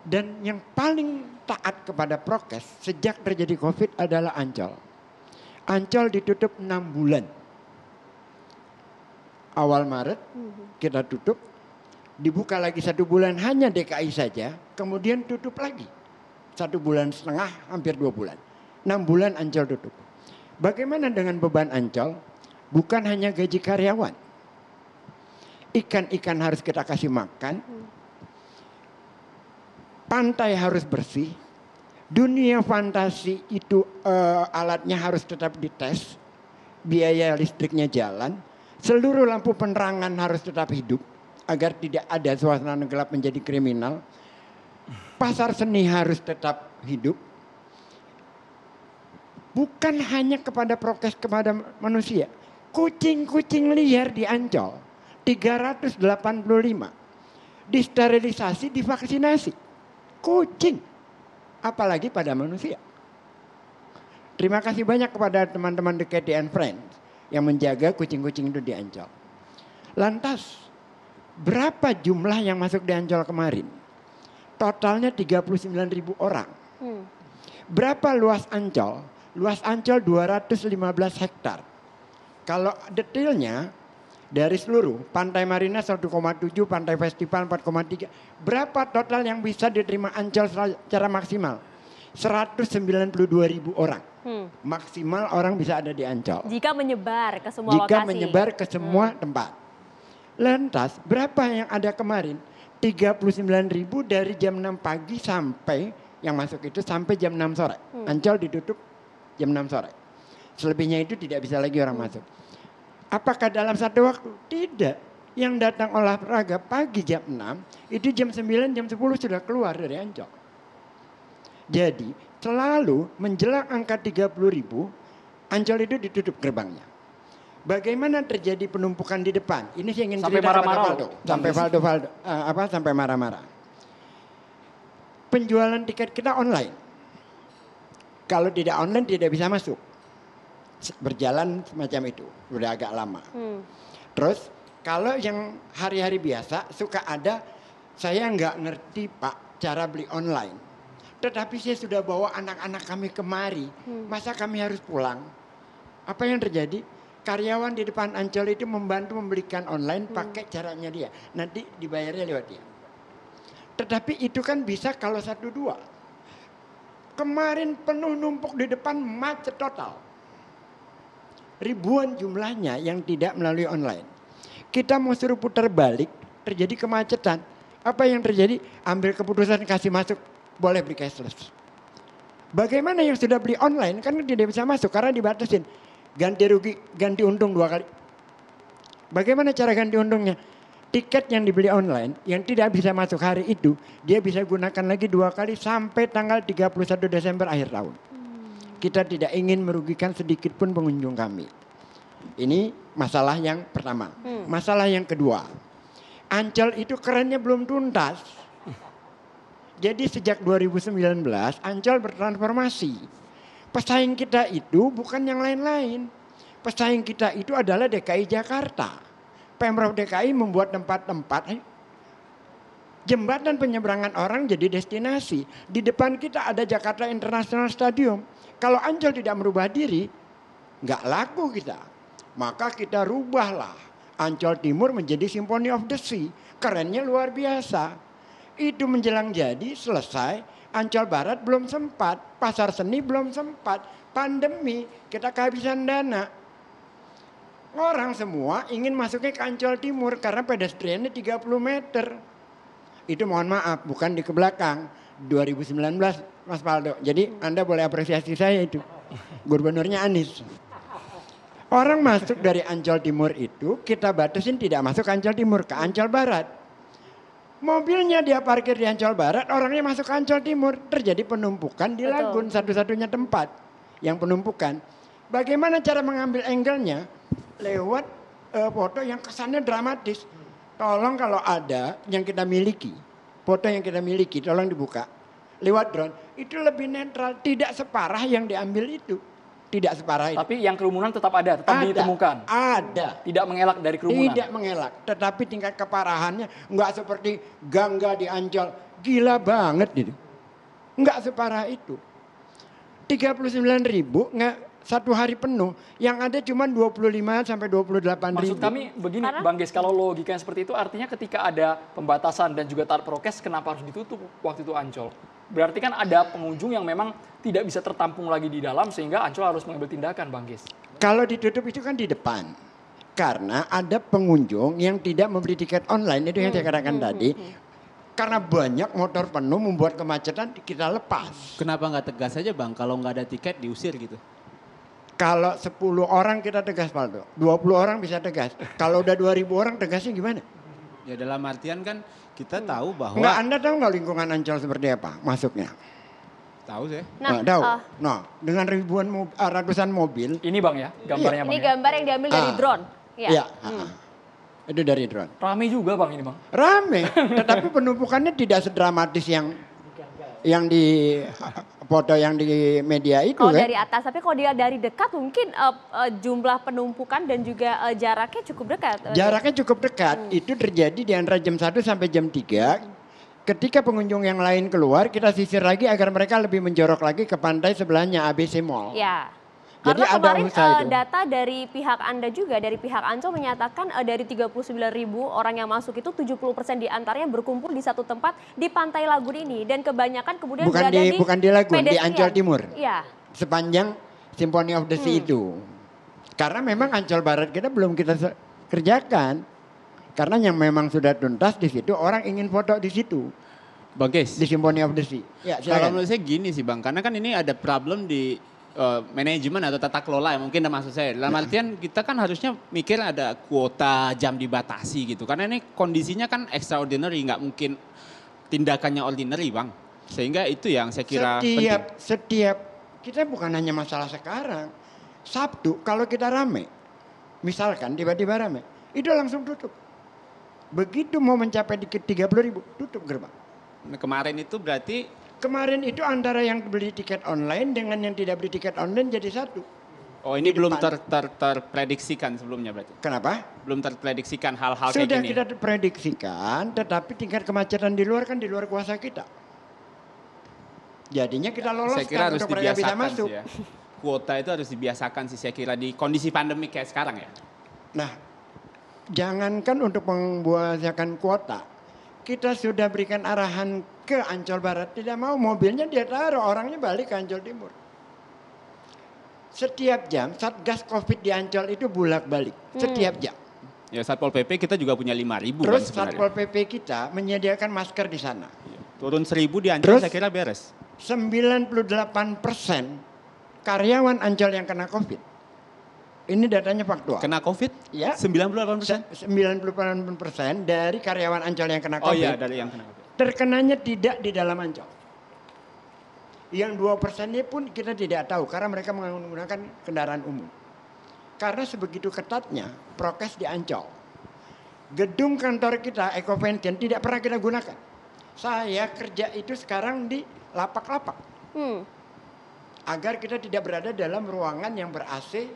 Dan yang paling taat kepada prokes sejak terjadi COVID adalah Ancol. Ancol ditutup enam bulan. Awal Maret mhm. kita tutup, dibuka lagi satu bulan hanya DKI saja, kemudian tutup lagi. Satu bulan setengah, hampir dua bulan. enam bulan Ancol tutup. Bagaimana dengan beban Ancol? Bukan hanya gaji karyawan. Ikan-ikan harus kita kasih makan, mhm pantai harus bersih, dunia fantasi itu uh, alatnya harus tetap dites, biaya listriknya jalan, seluruh lampu penerangan harus tetap hidup agar tidak ada suasana gelap menjadi kriminal. Pasar seni harus tetap hidup. Bukan hanya kepada prokes kepada manusia. Kucing-kucing liar di Ancol 385 disterilisasi, divaksinasi kucing. Apalagi pada manusia. Terima kasih banyak kepada teman-teman The Cat and Friends yang menjaga kucing-kucing itu di Ancol. Lantas, berapa jumlah yang masuk di Ancol kemarin? Totalnya 39 ribu orang. Hmm. Berapa luas Ancol? Luas Ancol 215 hektar. Kalau detailnya dari seluruh Pantai Marina 1,7, Pantai Festival 4,3. Berapa total yang bisa diterima Ancol secara maksimal? 192 ribu orang. Hmm. Maksimal orang bisa ada di Ancol. Jika menyebar ke semua Jika lokasi. menyebar ke hmm. semua hmm. tempat. Lantas berapa yang ada kemarin? 39 ribu dari jam 6 pagi sampai yang masuk itu sampai jam 6 sore. Hmm. Ancol ditutup jam 6 sore. Selebihnya itu tidak bisa lagi orang hmm. masuk. Apakah dalam satu waktu? Tidak. Yang datang olahraga pagi jam 6, itu jam 9, jam 10 sudah keluar dari Ancol. Jadi selalu menjelang angka 30 ribu, Ancol itu ditutup gerbangnya. Bagaimana terjadi penumpukan di depan? Ini saya ingin sampai cerita marah-marah. Valdo. Sampai Valdo, Valdo uh, apa sampai marah-marah. Penjualan tiket kita online. Kalau tidak online tidak bisa masuk berjalan semacam itu udah agak lama. Hmm. Terus kalau yang hari-hari biasa suka ada saya nggak ngerti pak cara beli online. Tetapi saya sudah bawa anak-anak kami kemari, hmm. masa kami harus pulang? Apa yang terjadi? Karyawan di depan Ancol itu membantu membelikan online hmm. pakai caranya dia. Nanti dibayarnya lewat dia. Tetapi itu kan bisa kalau satu dua. Kemarin penuh numpuk di depan macet total ribuan jumlahnya yang tidak melalui online. Kita mau suruh putar balik, terjadi kemacetan. Apa yang terjadi? Ambil keputusan kasih masuk, boleh beli cashless. Bagaimana yang sudah beli online kan tidak bisa masuk karena dibatasin. Ganti rugi, ganti untung dua kali. Bagaimana cara ganti untungnya? tiket yang dibeli online yang tidak bisa masuk hari itu, dia bisa gunakan lagi dua kali sampai tanggal 31 Desember akhir tahun kita tidak ingin merugikan sedikit pun pengunjung kami. Ini masalah yang pertama. Hmm. Masalah yang kedua, Ancol itu kerennya belum tuntas. Jadi sejak 2019 Ancol bertransformasi. Pesaing kita itu bukan yang lain-lain. Pesaing kita itu adalah DKI Jakarta. Pemprov DKI membuat tempat-tempat eh, jembatan penyeberangan orang jadi destinasi. Di depan kita ada Jakarta International Stadium. Kalau Ancol tidak merubah diri, nggak laku kita. Maka kita rubahlah Ancol Timur menjadi Symphony of the Sea. Kerennya luar biasa. Itu menjelang jadi selesai. Ancol Barat belum sempat, pasar seni belum sempat, pandemi kita kehabisan dana. Orang semua ingin masuknya ke Ancol Timur karena pedestriannya 30 meter. Itu mohon maaf, bukan di kebelakang 2019 Mas Paldo. Jadi Anda boleh apresiasi saya itu. Gubernurnya Anies. Orang masuk dari Ancol Timur itu kita batasin tidak masuk Ancol Timur ke Ancol Barat. Mobilnya dia parkir di Ancol Barat, orangnya masuk Ancol Timur. Terjadi penumpukan di Lagun satu-satunya tempat yang penumpukan. Bagaimana cara mengambil angle-nya? Lewat uh, foto yang kesannya dramatis. Tolong kalau ada yang kita miliki, foto yang kita miliki tolong dibuka lewat drone itu lebih netral, tidak separah yang diambil itu. Tidak separah itu. Tapi yang kerumunan tetap ada, tetap ada, ditemukan. Ada. Tidak mengelak dari kerumunan. Tidak mengelak, tetapi tingkat keparahannya nggak seperti gangga di Ancol, gila banget gitu. Nggak separah itu. 39 ribu nggak satu hari penuh yang ada cuma 25 sampai 28 Maksud ribu. Maksud kami begini Karena? Bang Ges, kalau logika yang seperti itu artinya ketika ada pembatasan dan juga taat prokes kenapa harus ditutup waktu itu Ancol? Berarti kan ada pengunjung yang memang tidak bisa tertampung lagi di dalam sehingga Ancol harus mengambil tindakan Bang Ges. Kalau ditutup itu kan di depan. Karena ada pengunjung yang tidak membeli tiket online itu yang saya hmm. katakan hmm, hmm tadi. Hmm. karena banyak motor penuh membuat kemacetan kita lepas. Kenapa nggak tegas saja, bang? Kalau nggak ada tiket diusir gitu? Kalau 10 orang kita tegas Pak, 20 orang bisa tegas. Kalau udah 2000 orang tegasnya gimana? Ya dalam artian kan kita tahu bahwa Enggak, Anda tahu nggak lingkungan Ancol seperti apa masuknya? Tahu sih. Nah, nah tahu. Uh, nah, dengan ribuan mobil, eh, ratusan mobil. Ini Bang ya, gambarnya iya. Bang. Ini ya. gambar yang diambil dari ah. drone. Iya. Ya, hmm. Itu dari drone. Rame juga Bang ini Bang. Rame, <laughs> tetapi penumpukannya tidak sedramatis yang yang di foto yang di media itu kalau kan. dari atas tapi kalau dia dari dekat mungkin uh, uh, jumlah penumpukan dan juga uh, jaraknya cukup dekat jaraknya cukup dekat hmm. itu terjadi di antara jam 1 sampai jam 3 Ketika pengunjung yang lain keluar, kita sisir lagi agar mereka lebih menjorok lagi ke pantai sebelahnya ABC Mall. Ya. Karena Jadi kemarin uh, data dari pihak Anda juga, dari pihak Anco menyatakan uh, dari 39 ribu orang yang masuk itu 70 persen diantaranya berkumpul di satu tempat di Pantai Lagun ini. Dan kebanyakan kemudian bukan di, di bukan di Lagun, Medesian. di Ancol Timur. Iya. Sepanjang Symphony of the Sea hmm. itu. Karena memang Ancol Barat kita belum kita kerjakan. Karena yang memang sudah tuntas di situ, orang ingin foto di situ. Bang Di Symphony of the Sea. Ya, iya kan? Kalau menurut saya gini sih Bang, karena kan ini ada problem di uh, manajemen atau tata kelola ya, mungkin maksud saya. Dalam iya. artian kita kan harusnya mikir ada kuota jam dibatasi gitu. Karena ini kondisinya kan extraordinary, nggak mungkin tindakannya ordinary bang. Sehingga itu yang saya kira setiap, penting. Setiap, kita bukan hanya masalah sekarang. Sabtu kalau kita rame, misalkan tiba-tiba rame, itu langsung tutup. Begitu mau mencapai dikit 30 ribu, tutup gerbang. Nah, kemarin itu berarti Kemarin itu antara yang beli tiket online dengan yang tidak beli tiket online jadi satu. Oh ini belum ter, ter, terprediksikan sebelumnya berarti? Kenapa? Belum terprediksikan hal-hal kayak gini? Sudah ya? kita prediksikan tetapi tingkat kemacetan di luar kan di luar kuasa kita. Jadinya kita lolos Saya kira kan, harus untuk mereka bisa masuk. ya. Kuota itu harus dibiasakan sih saya kira di kondisi pandemi kayak sekarang ya. Nah jangankan untuk membuasakan kuota kita sudah berikan arahan ke Ancol Barat. Tidak mau mobilnya dia taruh, orangnya balik ke Ancol Timur. Setiap jam Satgas Covid di Ancol itu bulat balik Hmm. Setiap jam. Ya Satpol PP kita juga punya 5 ribu. Terus kan, Satpol PP kita menyediakan masker di sana. Iya, turun seribu di Ancol Terus, saya kira beres. 98 persen karyawan Ancol yang kena Covid ini datanya faktual. Kena COVID? Ya. 98 persen? 98 persen dari karyawan Ancol yang kena COVID. Oh iya, dari yang kena COVID terkenanya tidak di dalam ancol. Yang dua persennya pun kita tidak tahu karena mereka menggunakan kendaraan umum. Karena sebegitu ketatnya prokes di Ancol. Gedung kantor kita Ecovention tidak pernah kita gunakan. Saya kerja itu sekarang di lapak-lapak. Hmm. Agar kita tidak berada dalam ruangan yang ber AC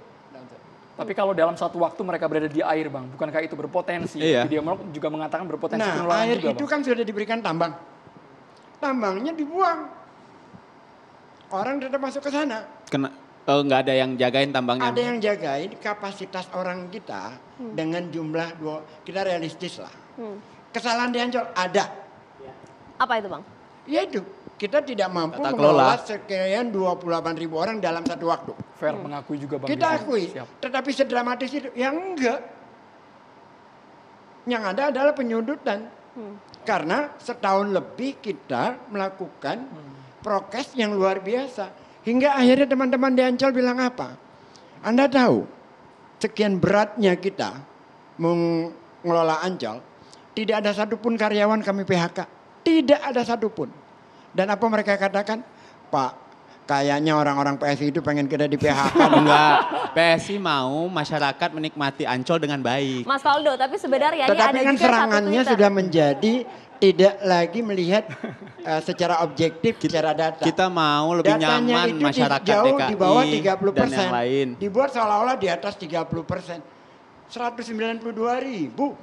tapi kalau dalam satu waktu mereka berada di air, Bang, bukankah itu berpotensi? Iya. dia juga mengatakan berpotensi nah, penularan air juga, itu bang. kan sudah diberikan tambang. Tambangnya dibuang. Orang tidak masuk ke sana. Kena Oh, nggak ada yang jagain tambangnya? Ada yang jagain kapasitas orang kita hmm. dengan jumlah dua kita realistis lah. Hmm. Kesalahan di Ancol ada. Apa itu bang? Ya itu kita tidak mampu Tata mengelola sekian 28 ribu orang dalam satu waktu. Fair hmm. mengakui juga Bang Kita akui, Siap. tetapi sedramatis itu. Yang enggak, yang ada adalah penyudutan. Hmm. Karena setahun lebih kita melakukan hmm. prokes yang luar biasa. Hingga akhirnya teman-teman di Ancol bilang apa? Anda tahu, sekian beratnya kita mengelola Ancol, tidak ada satupun karyawan kami PHK. Tidak ada satupun dan apa mereka katakan? Pak, kayaknya orang-orang PSI itu pengen kita di PHK <laughs> enggak. PSI mau masyarakat menikmati Ancol dengan baik. Mas Faldo, tapi sebenarnya Tetapi ini ada kan serangannya sudah menjadi tidak lagi melihat uh, secara objektif kita, secara data. Kita mau lebih Datanya nyaman itu masyarakat jauh DKI di bawah 30 dan yang lain. Dibuat seolah-olah di atas 30 persen. 192 ribu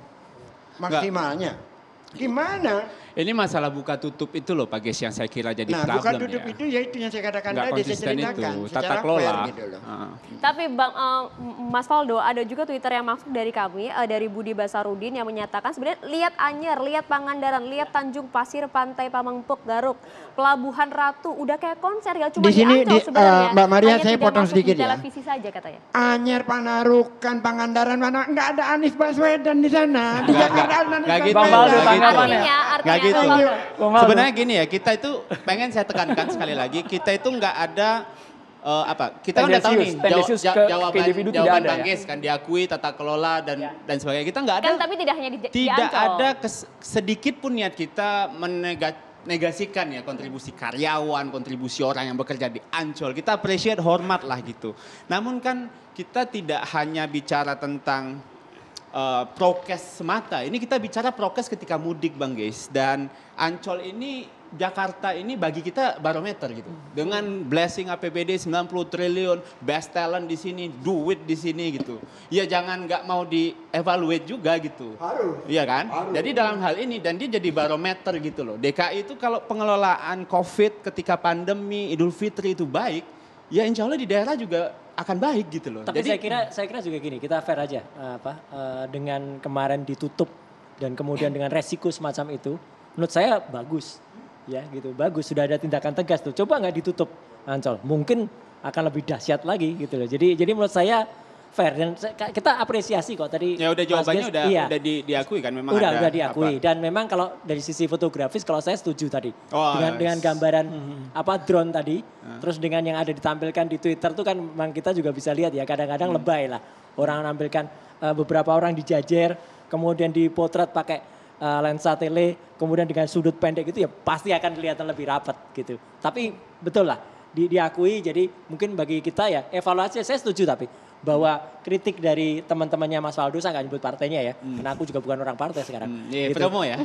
maksimalnya. Enggak. Gimana? Ini masalah buka tutup itu loh Pak Ges yang saya kira jadi nah, problem buka ya. tutup ya. itu ya itu yang saya katakan Nggak tadi, saya ceritakan. Itu, tata kelola. Gitu loh. Uh. Tapi Bang uh, Mas Faldo ada juga Twitter yang masuk dari kami, uh, dari Budi Basarudin yang menyatakan sebenarnya lihat Anyer, lihat Pangandaran, lihat Tanjung Pasir, Pantai Pamengpuk, Garuk Pelabuhan Ratu, udah kayak konser ya cuma di sini di, uh, Mbak Maria Anyer saya potong sedikit ya. televisi saja katanya. Anyer, Panarukan, Pangandaran mana enggak ada Anies Baswedan di sana. Di Jakarta Anies Baswedan. Bang Faldo, Gitu. Gitu. Artinya, artinya. Gitu. gitu. Sebenarnya gini ya, kita itu pengen saya tekankan sekali lagi, kita itu nggak ada uh, apa kita kan udah tahu nih jaw, jaw, jawaban jawaban Bang ya? kan diakui tata kelola dan ya. dan sebagainya kita nggak kan ada kan, tapi tidak hanya di, tidak di ada kes, sedikit pun niat kita menegaskan negasikan ya kontribusi karyawan, kontribusi orang yang bekerja di Ancol. Kita appreciate hormat lah gitu. Namun kan kita tidak hanya bicara tentang uh, prokes semata. Ini kita bicara prokes ketika mudik Bang Guys. Dan Ancol ini Jakarta ini bagi kita barometer gitu. Dengan blessing APBD 90 triliun, best talent di sini, duit di sini gitu. Ya jangan nggak mau di evaluate juga gitu. Harus. Iya kan? Harus. Jadi dalam hal ini dan dia jadi barometer gitu loh. DKI itu kalau pengelolaan COVID ketika pandemi Idul Fitri itu baik, ya insya Allah di daerah juga akan baik gitu loh. Tapi Jadi, saya kira saya kira juga gini, kita fair aja eh, apa uh, dengan kemarin ditutup dan kemudian dengan resiko semacam itu, menurut saya bagus ya gitu bagus sudah ada tindakan tegas tuh coba nggak ditutup ancol mungkin akan lebih dahsyat lagi gitu loh jadi jadi menurut saya fair dan kita apresiasi kok tadi. Ya udah jawabannya Gies, udah iya. udah di, diakui kan memang udah ada udah diakui apa? dan memang kalau dari sisi fotografis kalau saya setuju tadi oh, dengan yes. dengan gambaran hmm, hmm, hmm. apa drone tadi uh. terus dengan yang ada ditampilkan di Twitter tuh kan memang kita juga bisa lihat ya kadang-kadang hmm. lebay lah orang menampilkan uh, eh, beberapa orang dijajer kemudian dipotret pakai uh, lensa tele kemudian dengan sudut pendek itu ya pasti akan kelihatan lebih rapat gitu. Tapi betul lah di, diakui jadi mungkin bagi kita ya evaluasi saya setuju tapi bahwa kritik dari teman-temannya Mas Waldo saya nggak nyebut partainya ya hmm. karena aku juga bukan orang partai sekarang hmm, iya, gitu. ya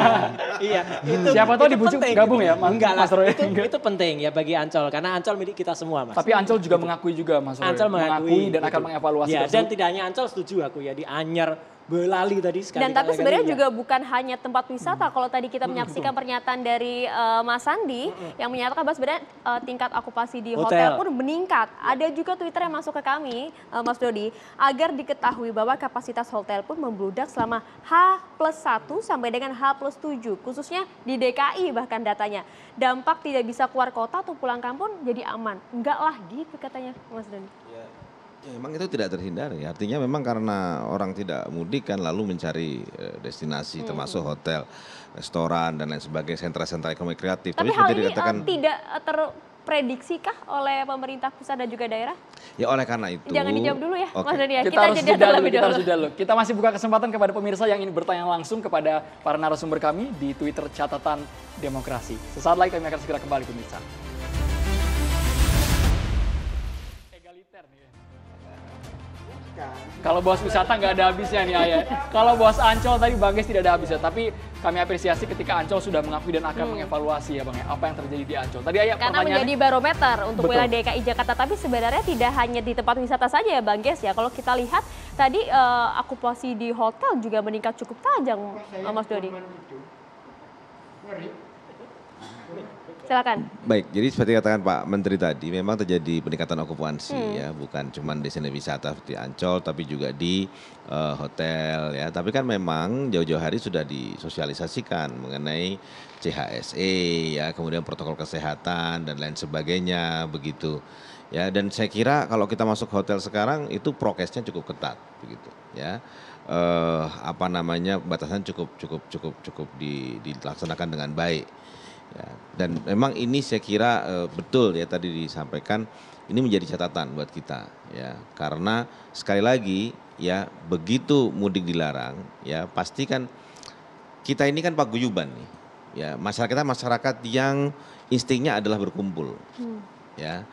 <laughs> iya itu siapa tahu dibujuk gabung gitu. ya Mas, enggak Mas Roy itu, itu penting ya bagi Ancol karena Ancol milik kita semua Mas tapi Ancol juga mengakui juga Mas Roy Ancol mengakui, mengakui dan akan mengevaluasi ya, dan tidak hanya Ancol setuju aku ya di Anyer belali tadi sekali. Dan tapi sebenarnya juga bukan hanya tempat wisata. Hmm. Kalau tadi kita menyaksikan pernyataan dari uh, Mas Sandi hmm. yang menyatakan bahwa sebenarnya uh, tingkat okupasi di hotel. hotel pun meningkat. Ada juga Twitter yang masuk ke kami, uh, Mas Dodi, agar diketahui bahwa kapasitas hotel pun membludak selama H plus 1 sampai dengan H plus 7, khususnya di DKI bahkan datanya. Dampak tidak bisa keluar kota atau pulang kampung jadi aman. Enggak lah gitu katanya Mas Dodi. Yeah. Ya, memang itu tidak terhindari. Artinya memang karena orang tidak mudik kan lalu mencari eh, destinasi hmm. termasuk hotel, restoran dan lain sebagainya sentra-sentra ekonomi kreatif. Tapi, Tapi hal ini ah, dikatakan, uh, tidak eh, terprediksikah oleh pemerintah pusat dan juga daerah? Ya oleh karena itu. Jangan dijawab dulu ya, okay. Mas Dania. Kita, kita harus jeda dulu, Kita harus dulu. Kita masih buka kesempatan kepada pemirsa yang ingin bertanya langsung kepada para narasumber kami di Twitter catatan demokrasi. Sesaat lagi kami akan segera kembali pemirsa. Kalau bos wisata nggak ada habisnya nih ayah. Kalau bos Ancol tadi Bang Ges tidak ada habisnya. Tapi kami apresiasi ketika Ancol sudah mengakui dan akan hmm. mengevaluasi ya Bang ya. Apa yang terjadi di Ancol. Tadi ayah Karena menjadi barometer untuk betul. wilayah DKI Jakarta. Tapi sebenarnya tidak hanya di tempat wisata saja ya Bang Ges ya. Kalau kita lihat tadi uh, eh, akupasi di hotel juga meningkat cukup tajam Mas Dodi. Silakan. Baik, jadi seperti katakan Pak Menteri tadi, memang terjadi peningkatan okupansi hmm. ya, bukan cuma di sini wisata seperti Ancol, tapi juga di uh, hotel ya. Tapi kan memang jauh-jauh hari sudah disosialisasikan mengenai CHSE ya, kemudian protokol kesehatan dan lain sebagainya begitu. Ya, dan saya kira kalau kita masuk hotel sekarang itu prokesnya cukup ketat begitu ya Uh, apa namanya batasan cukup cukup cukup cukup di, dilaksanakan dengan baik. Ya, dan memang ini saya kira e, betul ya tadi disampaikan ini menjadi catatan buat kita ya karena sekali lagi ya begitu mudik dilarang ya pasti kan kita ini kan paguyuban nih ya masyarakat masyarakat yang instingnya adalah berkumpul hmm. ya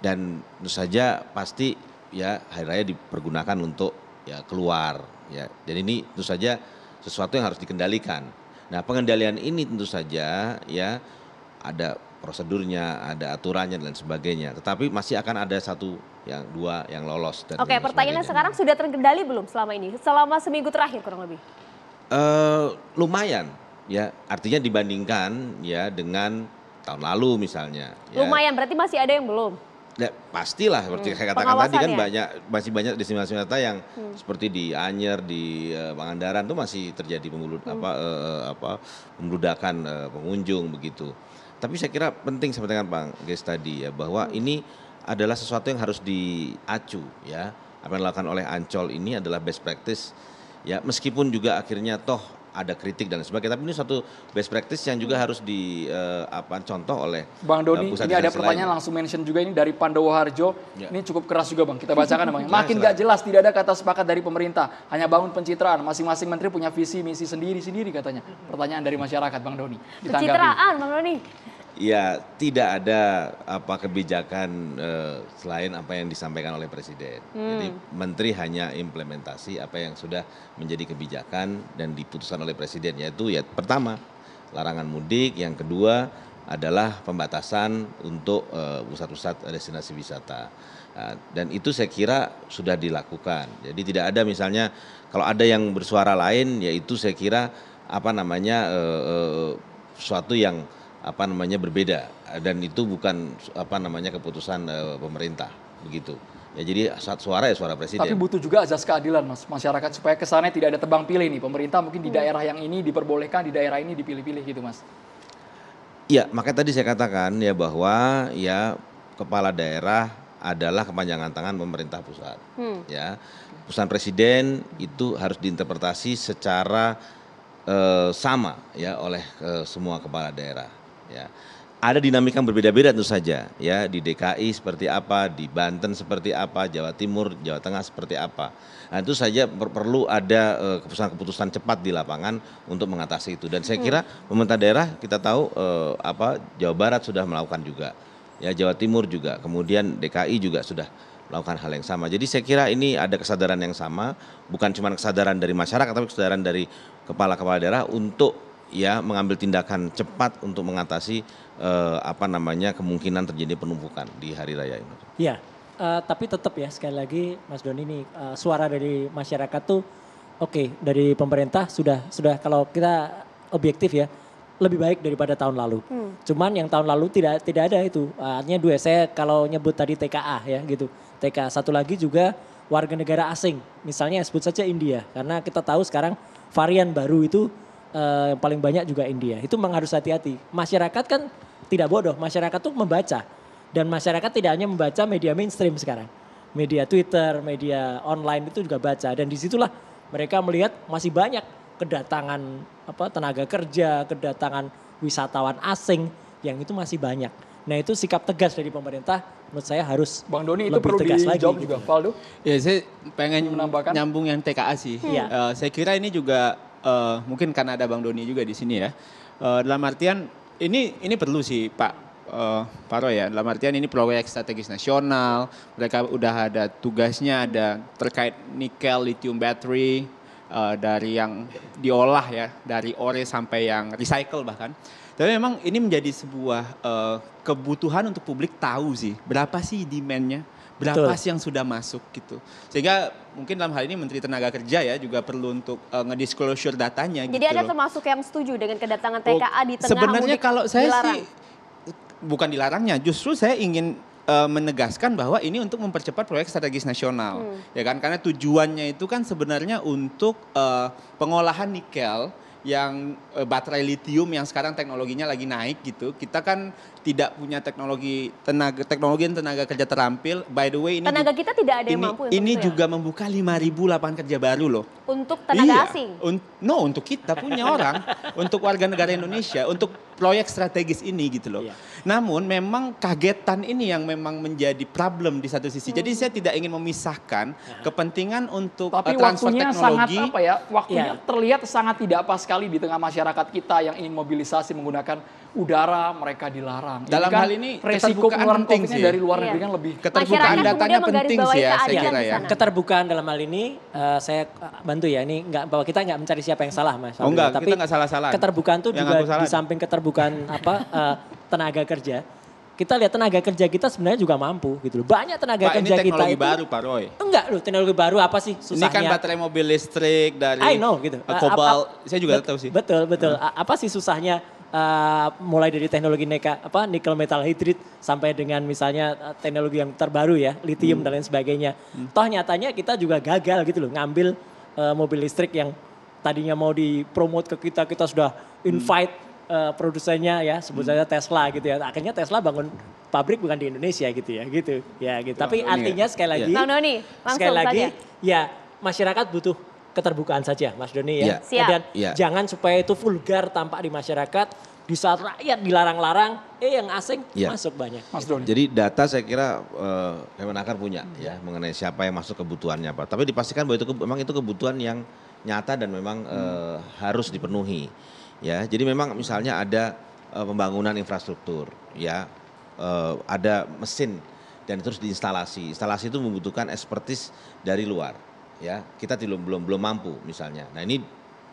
dan tentu saja pasti ya hari raya dipergunakan untuk ya keluar ya dan ini tentu saja sesuatu yang harus dikendalikan Nah, pengendalian ini tentu saja ya ada prosedurnya, ada aturannya dan sebagainya. Tetapi masih akan ada satu yang dua yang lolos. Dan Oke, pertanyaannya sekarang sudah terkendali belum selama ini? Selama seminggu terakhir kurang lebih? Uh, lumayan, ya. Artinya dibandingkan ya dengan tahun lalu misalnya. Ya. Lumayan, berarti masih ada yang belum. Ya, pastilah seperti hmm. saya katakan tadi kan ya? banyak masih banyak destinasi wisata yang hmm. seperti di Anyer, di uh, Pangandaran itu masih terjadi pembuluh hmm. apa uh, apa pembeludakan uh, eh, pengunjung begitu. Tapi saya kira penting seperti kan Bang Ges tadi ya bahwa hmm. ini adalah sesuatu yang harus diacu ya. Apa yang dilakukan oleh Ancol ini adalah best practice ya meskipun juga akhirnya toh ada kritik dan sebagainya. Tapi ini satu best practice yang juga harus di uh, apa contoh oleh eh, Bang Doni. Uh, ini ada pertanyaan lain. langsung mention juga ini dari Pandowo Harjo. Ya. Ini cukup keras juga Bang. Kita bacakan ya, Bang. Makin nggak jelas tidak ada kata sepakat dari pemerintah. Hanya bangun pencitraan. Masing-masing menteri punya visi misi sendiri-sendiri katanya. Pertanyaan dari masyarakat Bang Doni. Ditanggapi. Pencitraan Bang Doni ya tidak ada apa kebijakan eh, selain apa yang disampaikan oleh presiden. Hmm. Jadi menteri hanya implementasi apa yang sudah menjadi kebijakan dan diputuskan oleh presiden yaitu ya pertama larangan mudik, yang kedua adalah pembatasan untuk pusat eh, pusat-pusat destinasi wisata. Uh, dan itu saya kira sudah dilakukan. Jadi tidak ada misalnya kalau ada yang bersuara lain yaitu saya kira apa namanya uh, uh, suatu yang apa namanya berbeda dan itu bukan apa namanya keputusan uh, pemerintah begitu. Ya jadi saat suara ya suara presiden. Tapi butuh juga azas keadilan mas masyarakat supaya kesannya tidak ada tebang pilih nih pemerintah mungkin di daerah yang ini diperbolehkan di daerah ini dipilih-pilih gitu mas. Iya makanya tadi saya katakan ya bahwa ya kepala daerah adalah kepanjangan tangan pemerintah pusat. Hmm. Ya pusat presiden itu harus diinterpretasi secara uh, sama ya oleh uh, semua kepala daerah Ya. Ada dinamika yang berbeda-beda tentu saja ya di DKI seperti apa, di Banten seperti apa, Jawa Timur, Jawa Tengah seperti apa. Nah, itu saja per perlu ada eh, keputusan-keputusan uh, cepat di lapangan untuk mengatasi itu. Dan saya hmm. kira pemerintah daerah kita tahu uh, apa Jawa Barat sudah melakukan juga, ya Jawa Timur juga, kemudian DKI juga sudah melakukan hal yang sama. Jadi saya kira ini ada kesadaran yang sama, bukan cuma kesadaran dari masyarakat tapi kesadaran dari kepala-kepala daerah untuk ya mengambil tindakan cepat untuk mengatasi eh, apa namanya kemungkinan terjadi penumpukan di hari raya ini. Iya, uh, tapi tetap ya sekali lagi Mas Doni ini uh, suara dari masyarakat tuh oke okay, dari pemerintah sudah sudah kalau kita objektif ya lebih baik daripada tahun lalu. Hmm. Cuman yang tahun lalu tidak tidak ada itu. Artinya dua saya kalau nyebut tadi TKA ya gitu. TKA satu lagi juga warga negara asing. Misalnya sebut saja India karena kita tahu sekarang varian baru itu uh, paling banyak juga India. Itu memang harus hati-hati. Masyarakat kan tidak bodoh, masyarakat tuh membaca. Dan masyarakat tidak hanya membaca media mainstream sekarang. Media Twitter, media online itu juga baca. Dan disitulah mereka melihat masih banyak kedatangan apa tenaga kerja, kedatangan wisatawan asing yang itu masih banyak. Nah itu sikap tegas dari pemerintah menurut saya harus Bang Doni itu perlu tegas lagi, juga, gitu. Ya saya pengen menambahkan nyambung yang TKA sih. Hmm. Uh, saya kira ini juga uh, mungkin karena ada Bang Doni juga di sini ya. Uh, dalam artian ini ini perlu sih Pak uh, eh, Paro ya. Dalam artian ini proyek strategis nasional, mereka udah ada tugasnya ada terkait nikel, lithium battery uh, dari yang diolah ya, dari ore sampai yang recycle bahkan. Tapi memang ini menjadi sebuah uh, kebutuhan untuk publik tahu sih berapa sih demandnya berapa Betul. sih yang sudah masuk gitu. Sehingga mungkin dalam hal ini Menteri Tenaga Kerja ya juga perlu untuk uh, ngedisclosure datanya Jadi gitu. ada loh. termasuk yang setuju dengan kedatangan TKA oh, di tengah Sebenarnya kalau saya dilarang. sih bukan dilarangnya, justru saya ingin uh, menegaskan bahwa ini untuk mempercepat proyek strategis nasional. Hmm. Ya kan karena tujuannya itu kan sebenarnya untuk uh, pengolahan nikel yang baterai litium yang sekarang teknologinya lagi naik gitu. Kita kan tidak punya teknologi tenaga teknologi dan tenaga kerja terampil. By the way ini tenaga kita tidak ada ini, mampu. ini ya? juga ya? membuka 5.000 lapangan kerja baru loh. Untuk tenaga iya. asing. Un, no, untuk kita punya orang, <laughs> untuk warga negara Indonesia, untuk proyek strategis ini gitu loh. Iya. Namun memang kagetan ini yang memang menjadi problem di satu sisi. Hmm. Jadi saya tidak ingin memisahkan iya. kepentingan untuk Tapi eh, transfer waktunya teknologi. sangat apa ya? Waktunya ya. terlihat sangat tidak pas sekali di tengah masyarakat kita yang ingin mobilisasi menggunakan udara mereka dilarang. Dalam kan hal ini resiko keluaran covid sih dari luar iya. negeri kan lebih keterbukaan datanya penting sih ya saya kira ya. Keterbukaan dalam hal ini uh, saya eh, bantu ya ini nggak bahwa kita nggak mencari siapa yang salah Mas. Oh enggak, tapi kita nggak salah-salah. Keterbukaan tuh juga di samping keterbukaan <laughs> apa uh, tenaga kerja kita lihat tenaga kerja kita sebenarnya juga mampu gitu loh. Banyak tenaga Pak, kerja ini teknologi baru, Pak Roy. Enggak loh, teknologi baru apa sih susahnya? Ini kan baterai mobil listrik dari I know gitu. Kobal, saya juga betul, tahu sih. Betul, betul. Apa sih susahnya uh, mulai dari teknologi neka, apa nikel metal hidrid sampai dengan misalnya eh, teknologi yang terbaru ya lithium hmm. dan lain sebagainya. Hmm. Toh nyatanya kita juga gagal gitu loh ngambil uh, mobil listrik yang tadinya mau dipromot ke kita kita sudah hmm. invite hmm. uh, produsennya ya sebut hmm. saja hmm. Tesla gitu ya. Akhirnya Tesla bangun pabrik bukan di Indonesia gitu ya gitu ya gitu. Tapi ya. artinya sekali iya. lagi, sekali lagi ya masyarakat butuh keterbukaan saja Mas Doni ya. Yeah. Dan yeah. jangan supaya itu vulgar tampak di masyarakat di saat rakyat dilarang-larang eh yang asing yeah. masuk banyak. Mas gitu. Doni. Jadi data saya kira uh, eh, Kemenaker punya hmm. ya mengenai siapa yang masuk kebutuhannya apa. Tapi dipastikan bahwa itu memang itu kebutuhan yang nyata dan memang hmm. uh, harus dipenuhi. Ya, jadi memang misalnya ada uh, pembangunan infrastruktur ya, uh, ada mesin dan terus diinstalasi. Instalasi itu membutuhkan ekspertis dari luar ya kita belum belum belum mampu misalnya. Nah ini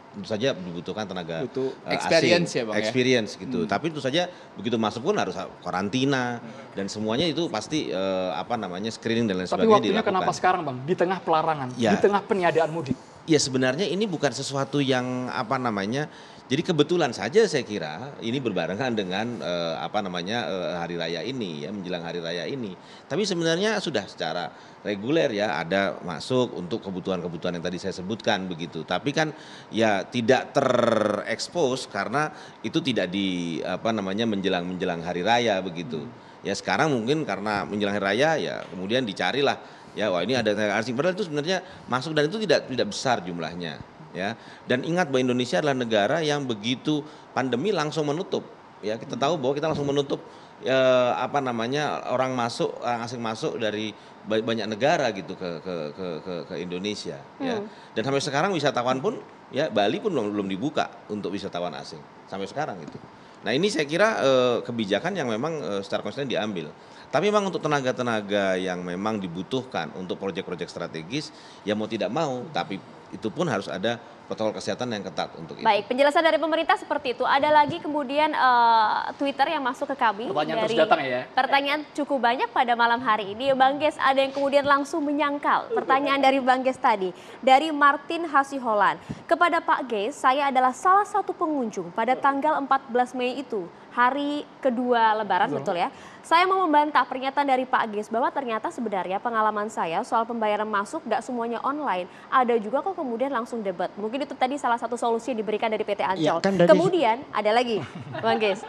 tentu saja dibutuhkan tenaga Itu eh, experience asing, ya bang ya? experience ya? gitu. Hmm. Tapi tentu saja begitu masuk pun harus eh, karantina dan semuanya itu pasti eh, apa namanya screening dan lain Tapi sebagainya. Tapi waktunya dilakukan. kenapa sekarang bang? Di tengah pelarangan, ya. di tengah peniadaan mudik. Ya sebenarnya ini bukan sesuatu yang apa namanya jadi kebetulan saja saya kira ini berbarengan dengan eh, apa namanya eh, hari raya ini ya menjelang hari raya ini. Tapi sebenarnya sudah secara reguler ya ada masuk untuk kebutuhan-kebutuhan yang tadi saya sebutkan begitu. Tapi kan ya tidak terekspos karena itu tidak di apa namanya menjelang menjelang hari raya begitu. Ya sekarang mungkin karena menjelang hari raya ya kemudian dicarilah ya wah ini ada arsip padahal itu sebenarnya masuk dan itu tidak tidak besar jumlahnya ya. Dan ingat bahwa Indonesia adalah negara yang begitu pandemi langsung menutup. Ya, kita tahu bahwa kita langsung menutup eh, apa namanya orang masuk orang asing masuk dari banyak negara gitu ke ke ke ke, ke Indonesia ya. hmm. Dan sampai sekarang wisatawan pun ya Bali pun belum belum dibuka untuk wisatawan asing sampai sekarang itu. Nah, ini saya kira eh, kebijakan yang memang eh, secara konsisten diambil. Tapi memang untuk tenaga-tenaga yang memang dibutuhkan untuk proyek-proyek strategis ya mau tidak mau tapi itu pun harus ada protokol kesehatan yang ketat untuk Baik, itu. Baik, penjelasan dari pemerintah seperti itu. Ada lagi kemudian uh, Twitter yang masuk ke kami pertanyaan dari datang ya. Pertanyaan cukup banyak pada malam hari ini. Ya, Bang Ges ada yang kemudian langsung menyangkal pertanyaan dari Bang Ges tadi dari Martin Hasiholan. Kepada Pak Ges, saya adalah salah satu pengunjung pada tanggal 14 Mei itu hari kedua Lebaran, betul, betul ya? Saya mau membantah pernyataan dari Pak Gis bahwa ternyata sebenarnya pengalaman saya soal pembayaran masuk gak semuanya online. Ada juga kok kemudian langsung debat. Mungkin itu tadi salah satu solusi yang diberikan dari PT Ancol. Ya, kan dari... Kemudian ada lagi, Bang Gis.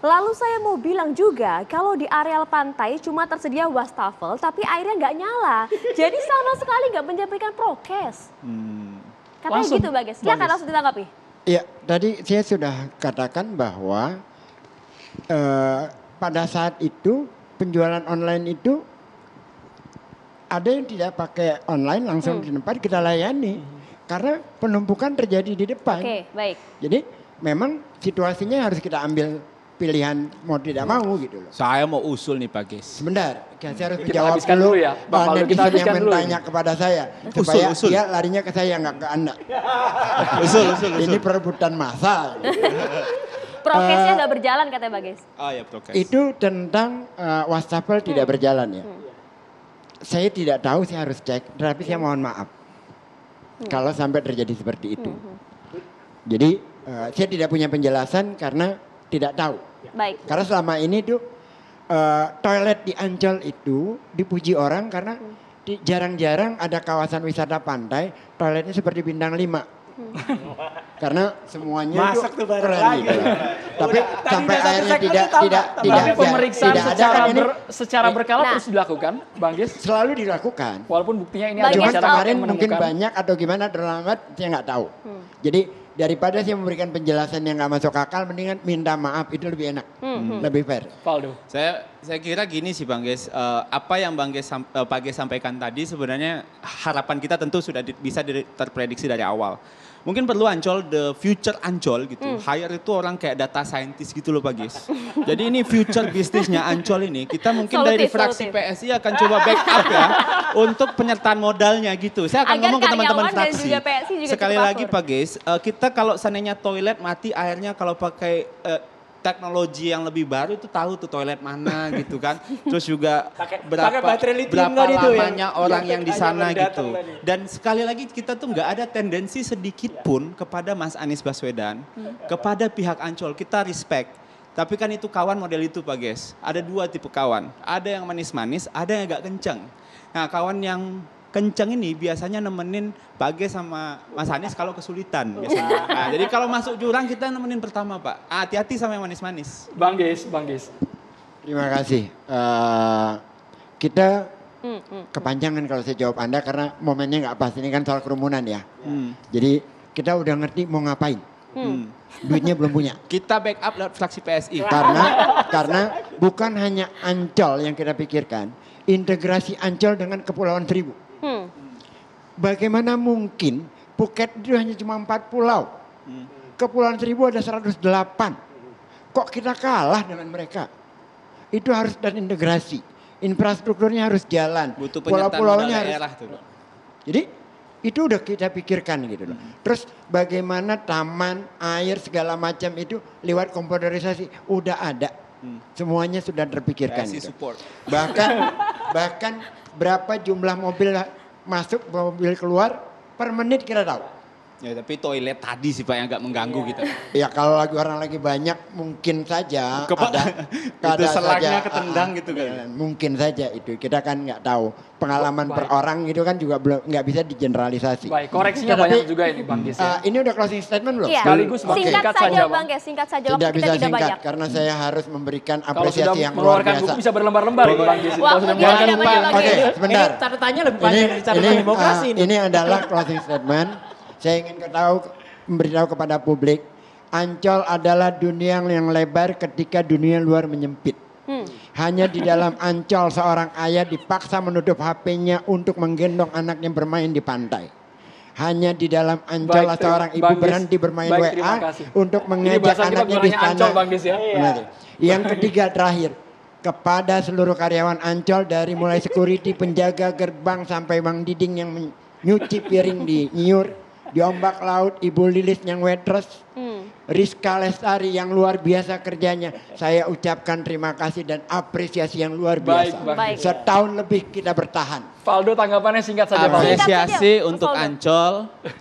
Lalu saya mau bilang juga kalau di areal pantai cuma tersedia wastafel tapi airnya nggak nyala. Jadi sama sekali nggak menyampaikan prokes. Hmm. Katanya langsung, gitu Bagas. Silakan langsung ditanggapi. Iya, tadi saya sudah katakan bahwa eh, pada saat itu penjualan online itu ada yang tidak pakai online langsung hmm. di tempat kita layani hmm. karena penumpukan terjadi di depan. Oke, okay, baik. Jadi memang situasinya harus kita ambil pilihan mau tidak hmm. mau gitu loh. Saya mau usul nih Pak Gis. Sebentar, saya harus menjawab kita dulu, dulu ya. Bapak kita yang bertanya kepada saya usul, supaya usul. dia larinya ke saya nggak ke Anda. usul, <laughs> usul, usul. Ini perebutan masa. <laughs> Prokesnya eh, nggak uh, berjalan kata Bagas. Oh ah, ya Itu tentang uh, wastafel hmm. tidak berjalan ya. Hmm. Saya tidak tahu sih harus cek, tapi hmm. saya mohon maaf hmm. kalau sampai terjadi seperti itu. Hmm. hmm. Jadi uh, saya tidak punya penjelasan karena tidak tahu. Ya. Baik. Karena selama ini tuh uh, toilet di Ancol itu dipuji orang karena hmm. jarang-jarang ada kawasan wisata pantai toiletnya seperti bintang lima. <laughs> Karena semuanya Masak tuh keren lagi. gitu. Tapi Udah, sampai akhirnya tidak tidak tidak Tapi pemeriksaan tidak ada secara secara iya. berkala Nah. terus dilakukan, Bang Gis. selalu dilakukan. Walaupun buktinya ini Bang ada cuma kemarin oh. mungkin banyak atau gimana terlambat saya nggak tahu. Hmm. Jadi daripada saya memberikan penjelasan yang nggak masuk akal mendingan minta maaf itu lebih enak. Hmm. Hmm. Lebih fair. Faldo. Saya saya kira gini sih Bang Ges, uh, eh, apa yang Bang Ges uh, eh, sampaikan tadi sebenarnya harapan kita tentu sudah di- bisa terprediksi dari awal mungkin perlu Ancol the future Ancol gitu. Hmm. Hire itu orang kayak data scientist gitu loh Pak Jadi ini future bisnisnya Ancol ini kita mungkin solutif, dari fraksi solutif. PSI akan coba backup ya untuk penyertaan modalnya gitu. Saya akan Agar ngomong ke teman-teman fraksi. Juga PSI juga Sekali lagi Pak Gis, uh, kita kalau seandainya toilet mati airnya kalau pakai uh, teknologi yang lebih baru itu tahu tuh toilet mana <laughs> gitu kan. Terus juga pake, berapa pake berapa kan ya? lamanya yang, orang yang, yang di sana gitu. Tadi. Dan sekali lagi kita tuh nggak ada tendensi sedikit iya. pun kepada Mas Anies Baswedan, hmm. kepada pihak Ancol kita respect. Tapi kan itu kawan model itu Pak Guys. Ada dua tipe kawan. Ada yang manis-manis, ada yang agak kenceng. Nah kawan yang kenceng ini biasanya nemenin Bage sama Mas Anies kalau kesulitan biasanya. Nah, jadi kalau masuk jurang kita nemenin pertama Pak. Ah, hati-hati sama yang manis-manis. Bang Gis, Bang Gis. Terima kasih. Uh, kita hmm, hmm. kepanjangan kalau saya jawab Anda karena momennya nggak pas. Ini kan soal kerumunan ya. Hmm. Jadi kita udah ngerti mau ngapain. Hmm. hmm. Duitnya belum punya. Kita backup lewat fraksi PSI. Karena karena bukan hanya Ancol yang kita pikirkan, integrasi Ancol dengan Kepulauan Seribu. Hmm. Bagaimana mungkin Phuket itu hanya cuma empat pulau. Kepulauan Seribu ada 108. Kok kita kalah dengan mereka? Itu harus dan integrasi. Infrastrukturnya harus jalan. Butuh Pulau-pulaunya harus. Jadi itu udah kita pikirkan gitu loh. Hmm. Terus bagaimana taman, air segala macam itu lewat komputerisasi udah ada. Hmm. Semuanya sudah terpikirkan. Gitu. Bahkan bahkan berapa jumlah mobil masuk mobil keluar per menit kita tahu Ya tapi toilet tadi sih Pak yang agak mengganggu iya. kita. Ya kalau lagi orang lagi banyak mungkin saja Kepa, ada <laughs> itu selangnya saja, ah, ah, ketendang uh, gitu kan. Eh, mungkin saja itu. Kita kan nggak tahu pengalaman oh, per orang itu kan juga belum nggak bisa digeneralisasi. Baik, koreksinya Tetapi, banyak juga ini Bang Gies Ya. Uh, eh, ini udah closing statement belum? Iya. Sekaligus okay. singkat saja Bang, bang. singkat saja tidak waktu bisa singkat tidak banyak. karena saya harus memberikan apresiasi yang luar biasa. Buku bisa berlembar-lembar oh, Bang Ges. Waktu tidak banyak. Oke, sebentar. Ini tanya lebih panjang bicara demokrasi eh, ini. Ini adalah closing statement saya ingin ketahu memberitahu kepada publik, Ancol adalah dunia yang lebar ketika dunia luar menyempit. Hmm. Hanya di dalam Ancol seorang ayah dipaksa menutup HP-nya untuk menggendong anaknya bermain di pantai. Hanya di dalam Ancol baik, seorang ibu bangis. berhenti bermain baik, WA untuk mengajak anaknya di sana. ya. Iya. Yang ketiga terakhir, kepada seluruh karyawan Ancol dari mulai security, penjaga gerbang sampai Bang Diding yang nyuci piring di Nyur di ombak laut Ibu Lilis yang waitress, hmm. Rizka Lestari yang luar biasa kerjanya. Saya ucapkan terima kasih dan apresiasi yang luar biasa. Baik, baik. Setahun lebih kita bertahan. Faldo tanggapannya singkat saja. Apresiasi singkat saja. untuk Ancol,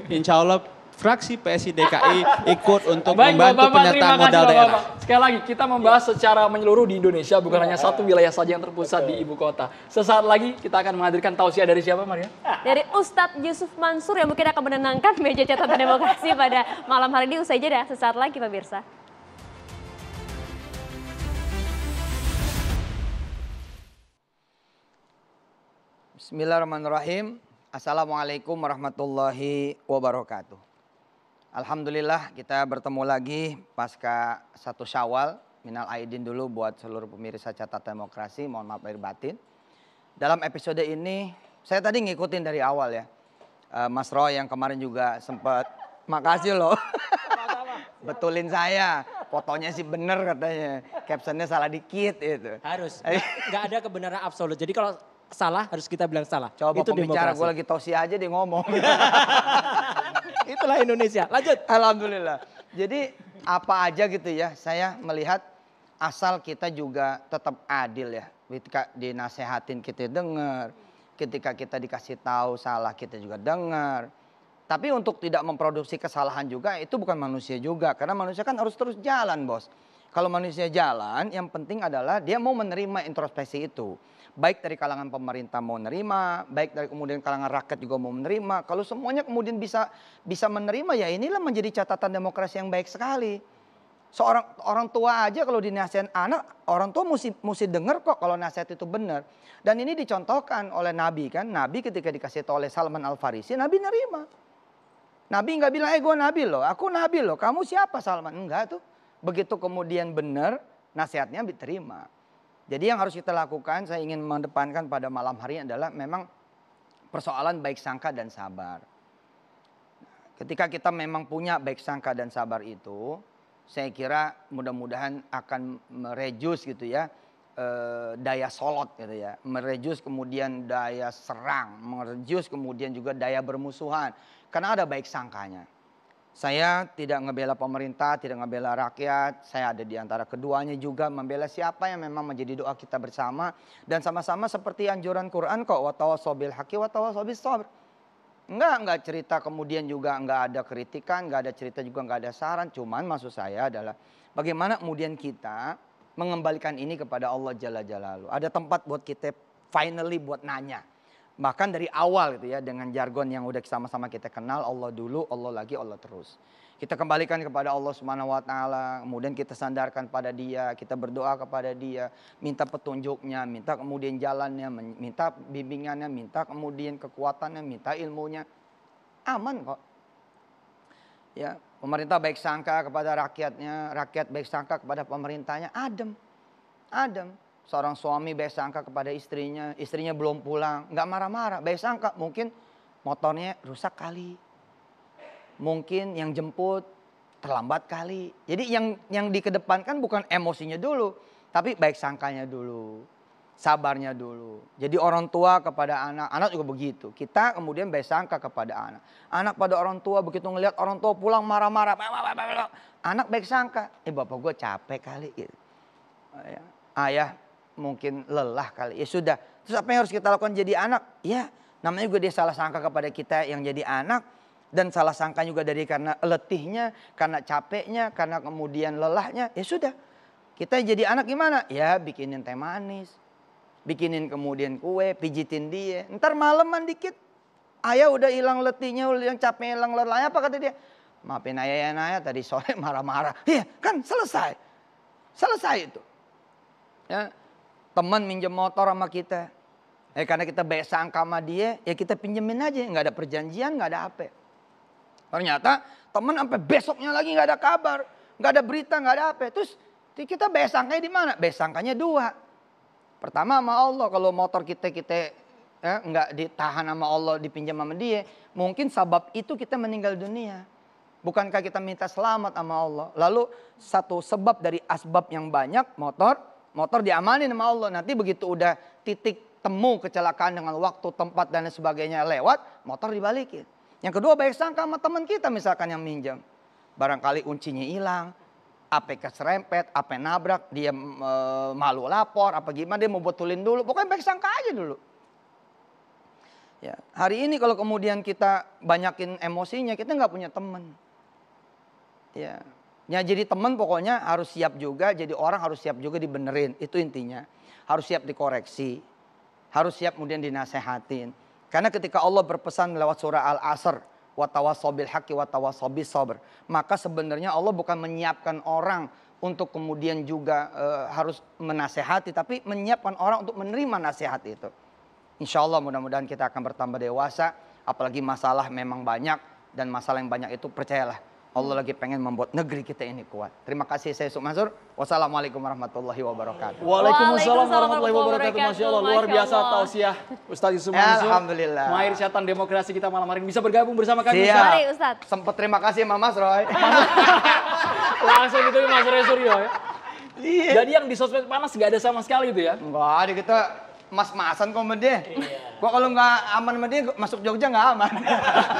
insya Allah fraksi PSI DKI <laughs> ikut untuk Baik, membantu Bapak, penyataan kasih, modal Bapak. daerah. Sekali lagi kita membahas secara menyeluruh di Indonesia bukan hanya satu wilayah saja yang terpusat di ibu kota. Sesaat lagi kita akan menghadirkan tausiah dari siapa Maria? Dari Ustadz Yusuf Mansur yang mungkin akan menenangkan meja catatan demokrasi pada malam hari ini usai jeda. Sesaat lagi pemirsa. Bismillahirrahmanirrahim. Assalamualaikum warahmatullahi wabarakatuh. Alhamdulillah kita bertemu lagi pasca satu syawal. Minal Aidin dulu buat seluruh pemirsa catatan demokrasi. Mohon maaf air batin. Dalam episode ini saya tadi ngikutin dari awal ya. Eh, Mas Roy yang kemarin juga sempat makasih loh. <laughs> Betulin saya fotonya sih bener katanya. Captionnya salah dikit itu. Harus. Eh. Gak ada kebenaran absolut. Jadi kalau salah harus kita bilang salah. Coba itu pembicara gue lagi tosi aja dia ngomong. <laughs> Itulah Indonesia. Lanjut. Alhamdulillah. Jadi apa aja gitu ya. Saya melihat asal kita juga tetap adil ya. Ketika dinasehatin kita dengar, ketika kita dikasih tahu salah kita juga dengar. Tapi untuk tidak memproduksi kesalahan juga itu bukan manusia juga karena manusia kan harus terus jalan, Bos. Kalau manusia jalan, yang penting adalah dia mau menerima introspeksi itu. Baik dari kalangan pemerintah mau menerima, baik dari kemudian kalangan rakyat juga mau menerima. Kalau semuanya kemudian bisa bisa menerima ya inilah menjadi catatan demokrasi yang baik sekali. Seorang orang tua aja kalau dinasihatin anak, orang tua mesti mesti dengar kok kalau nasihat itu benar. Dan ini dicontohkan oleh Nabi kan. Nabi ketika dikasih tahu oleh Salman Al Farisi, Nabi nerima. Nabi nggak bilang, eh gue Nabi loh, aku Nabi loh, kamu siapa Salman? Enggak tuh. Begitu kemudian benar, nasihatnya diterima. Jadi yang harus kita lakukan, saya ingin mendepankan pada malam hari adalah memang persoalan baik sangka dan sabar. Ketika kita memang punya baik sangka dan sabar itu, saya kira mudah-mudahan akan merejus gitu ya eh, daya solot gitu ya, merejus kemudian daya serang, merejus kemudian juga daya bermusuhan, karena ada baik sangkanya. Saya tidak ngebela pemerintah, tidak ngebela rakyat. Saya ada di antara keduanya juga membela siapa yang memang menjadi doa kita bersama dan sama-sama seperti anjuran Quran kok watawasobil haki tawassobil sabr. Enggak, enggak cerita kemudian juga enggak ada kritikan, enggak ada cerita juga enggak ada saran. Cuman maksud saya adalah bagaimana kemudian kita mengembalikan ini kepada Allah Jalla Jalalu. Ada tempat buat kita finally buat nanya bahkan dari awal gitu ya dengan jargon yang udah sama-sama kita kenal Allah dulu, Allah lagi, Allah terus. Kita kembalikan kepada Allah Subhanahu wa taala, kemudian kita sandarkan pada Dia, kita berdoa kepada Dia, minta petunjuknya, minta kemudian jalannya, minta bimbingannya, minta kemudian kekuatannya, minta ilmunya. Aman kok. Ya, pemerintah baik sangka kepada rakyatnya, rakyat baik sangka kepada pemerintahnya, adem. Adem seorang suami baik sangka kepada istrinya, istrinya belum pulang, nggak marah-marah, baik sangka mungkin motornya rusak kali, mungkin yang jemput terlambat kali. Jadi yang yang dikedepankan bukan emosinya dulu, tapi baik sangkanya dulu, sabarnya dulu. Jadi orang tua kepada anak, anak juga begitu. Kita kemudian baik sangka kepada anak. Anak pada orang tua begitu ngelihat orang tua pulang marah-marah, anak baik sangka, eh bapak gue capek kali gitu. Oh, ya. ayah mungkin lelah kali. Ya sudah. Terus apa yang harus kita lakukan jadi anak? Ya, namanya juga dia salah sangka kepada kita yang jadi anak dan salah sangka juga dari karena letihnya, karena capeknya, karena kemudian lelahnya. Ya sudah. Kita jadi anak gimana? Ya, bikinin teh manis. Bikinin kemudian kue, pijitin dia. Ntar maleman dikit. Ayah udah hilang letihnya, udah yang capeknya, hilang lelahnya. Apa kata dia? Maafin ayah ya naya tadi sore <laughs> marah-marah. Iya kan selesai. Selesai itu. Ya, Teman minjem motor sama kita. Eh karena kita baik sangka sama dia, ya kita pinjemin aja. Nggak ada perjanjian, nggak ada apa. Ternyata teman sampai besoknya lagi nggak ada kabar. Nggak ada berita, nggak ada apa. Terus kita baik sangkanya di mana? Baik sangkanya dua. Pertama sama Allah, kalau motor kita kita eh, nggak ditahan sama Allah, dipinjam sama dia. Mungkin sebab itu kita meninggal dunia. Bukankah kita minta selamat sama Allah? Lalu satu sebab dari asbab yang banyak, motor, Motor diamanin sama Allah. Nanti begitu udah titik temu kecelakaan dengan waktu, tempat, dan sebagainya lewat, motor dibalikin. Yang kedua baik sangka sama teman kita misalkan yang minjem, Barangkali kuncinya hilang, apa keserempet, apa nabrak, dia e, malu lapor, apa gimana, dia mau betulin dulu. Pokoknya baik sangka aja dulu. Ya, hari ini kalau kemudian kita banyakin emosinya, kita nggak punya teman. Ya, Ya jadi teman pokoknya harus siap juga, jadi orang harus siap juga dibenerin, itu intinya. Harus siap dikoreksi, harus siap kemudian dinasehatin. Karena ketika Allah berpesan lewat surah Al-Asr, watawasobil haki watawasobis sober Maka sebenarnya Allah bukan menyiapkan orang untuk kemudian juga e, harus menasehati, tapi menyiapkan orang untuk menerima nasihat itu. Insya Allah mudah-mudahan kita akan bertambah dewasa, apalagi masalah memang banyak dan masalah yang banyak itu percayalah Allah lagi pengen membuat negeri kita ini kuat. Terima kasih saya Yusuf Mansur. Wassalamualaikum warahmatullahi wabarakatuh. Waalaikumsalam warahmatullahi wabarakatuh. Masya Allah luar biasa tausiah Ustaz Yusuf Mansur. Alhamdulillah. Mahir syaitan demokrasi kita malam hari ini bisa bergabung bersama kami. Siap. Ustaz. Sempat terima kasih sama Mas Roy. <laughs> Langsung itu Mas Roy Suryo ya. Iya. Jadi yang di sosmed panas nggak ada sama sekali itu ya? Enggak, ada kita mas-masan kok sama dia. Iya. Gua kalau nggak aman sama dia masuk Jogja nggak aman.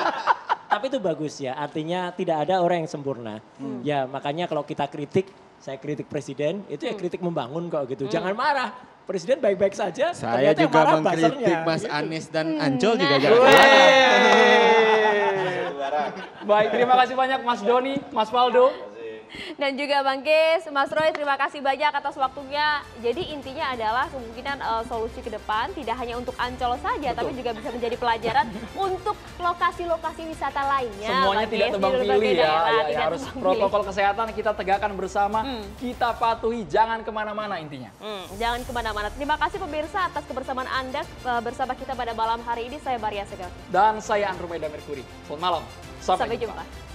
<laughs> tapi itu bagus ya. Artinya tidak ada orang yang sempurna. Hmm. Ya makanya kalau kita kritik, saya kritik presiden, itu ya hmm. kritik membangun kok gitu. Hmm. Jangan marah. Presiden baik-baik saja. Saya juga marah mengkritik Mas gitu. Anies dan Ancol hmm. juga nah. jangan marah. Baik, terima kasih banyak Mas Doni, Mas Waldo dan juga Bang Kes, Mas Roy terima kasih banyak atas waktunya. Jadi intinya adalah kemungkinan uh, solusi ke depan tidak hanya untuk Ancol saja Betul. tapi juga bisa menjadi pelajaran untuk lokasi-lokasi wisata lainnya. Semuanya Bang tidak tebang pilih ya, ya, ya, ya harus protokol kesehatan kita tegakkan bersama, hmm. kita patuhi, jangan kemana-mana intinya. Hmm, jangan kemana-mana. Terima kasih pemirsa atas kebersamaan Anda eh, bersama kita pada malam hari ini. Saya Maria Segafi. Dan saya Andromeda Mercury. Selamat malam. Sampai, Sampai jumpa. jumpa.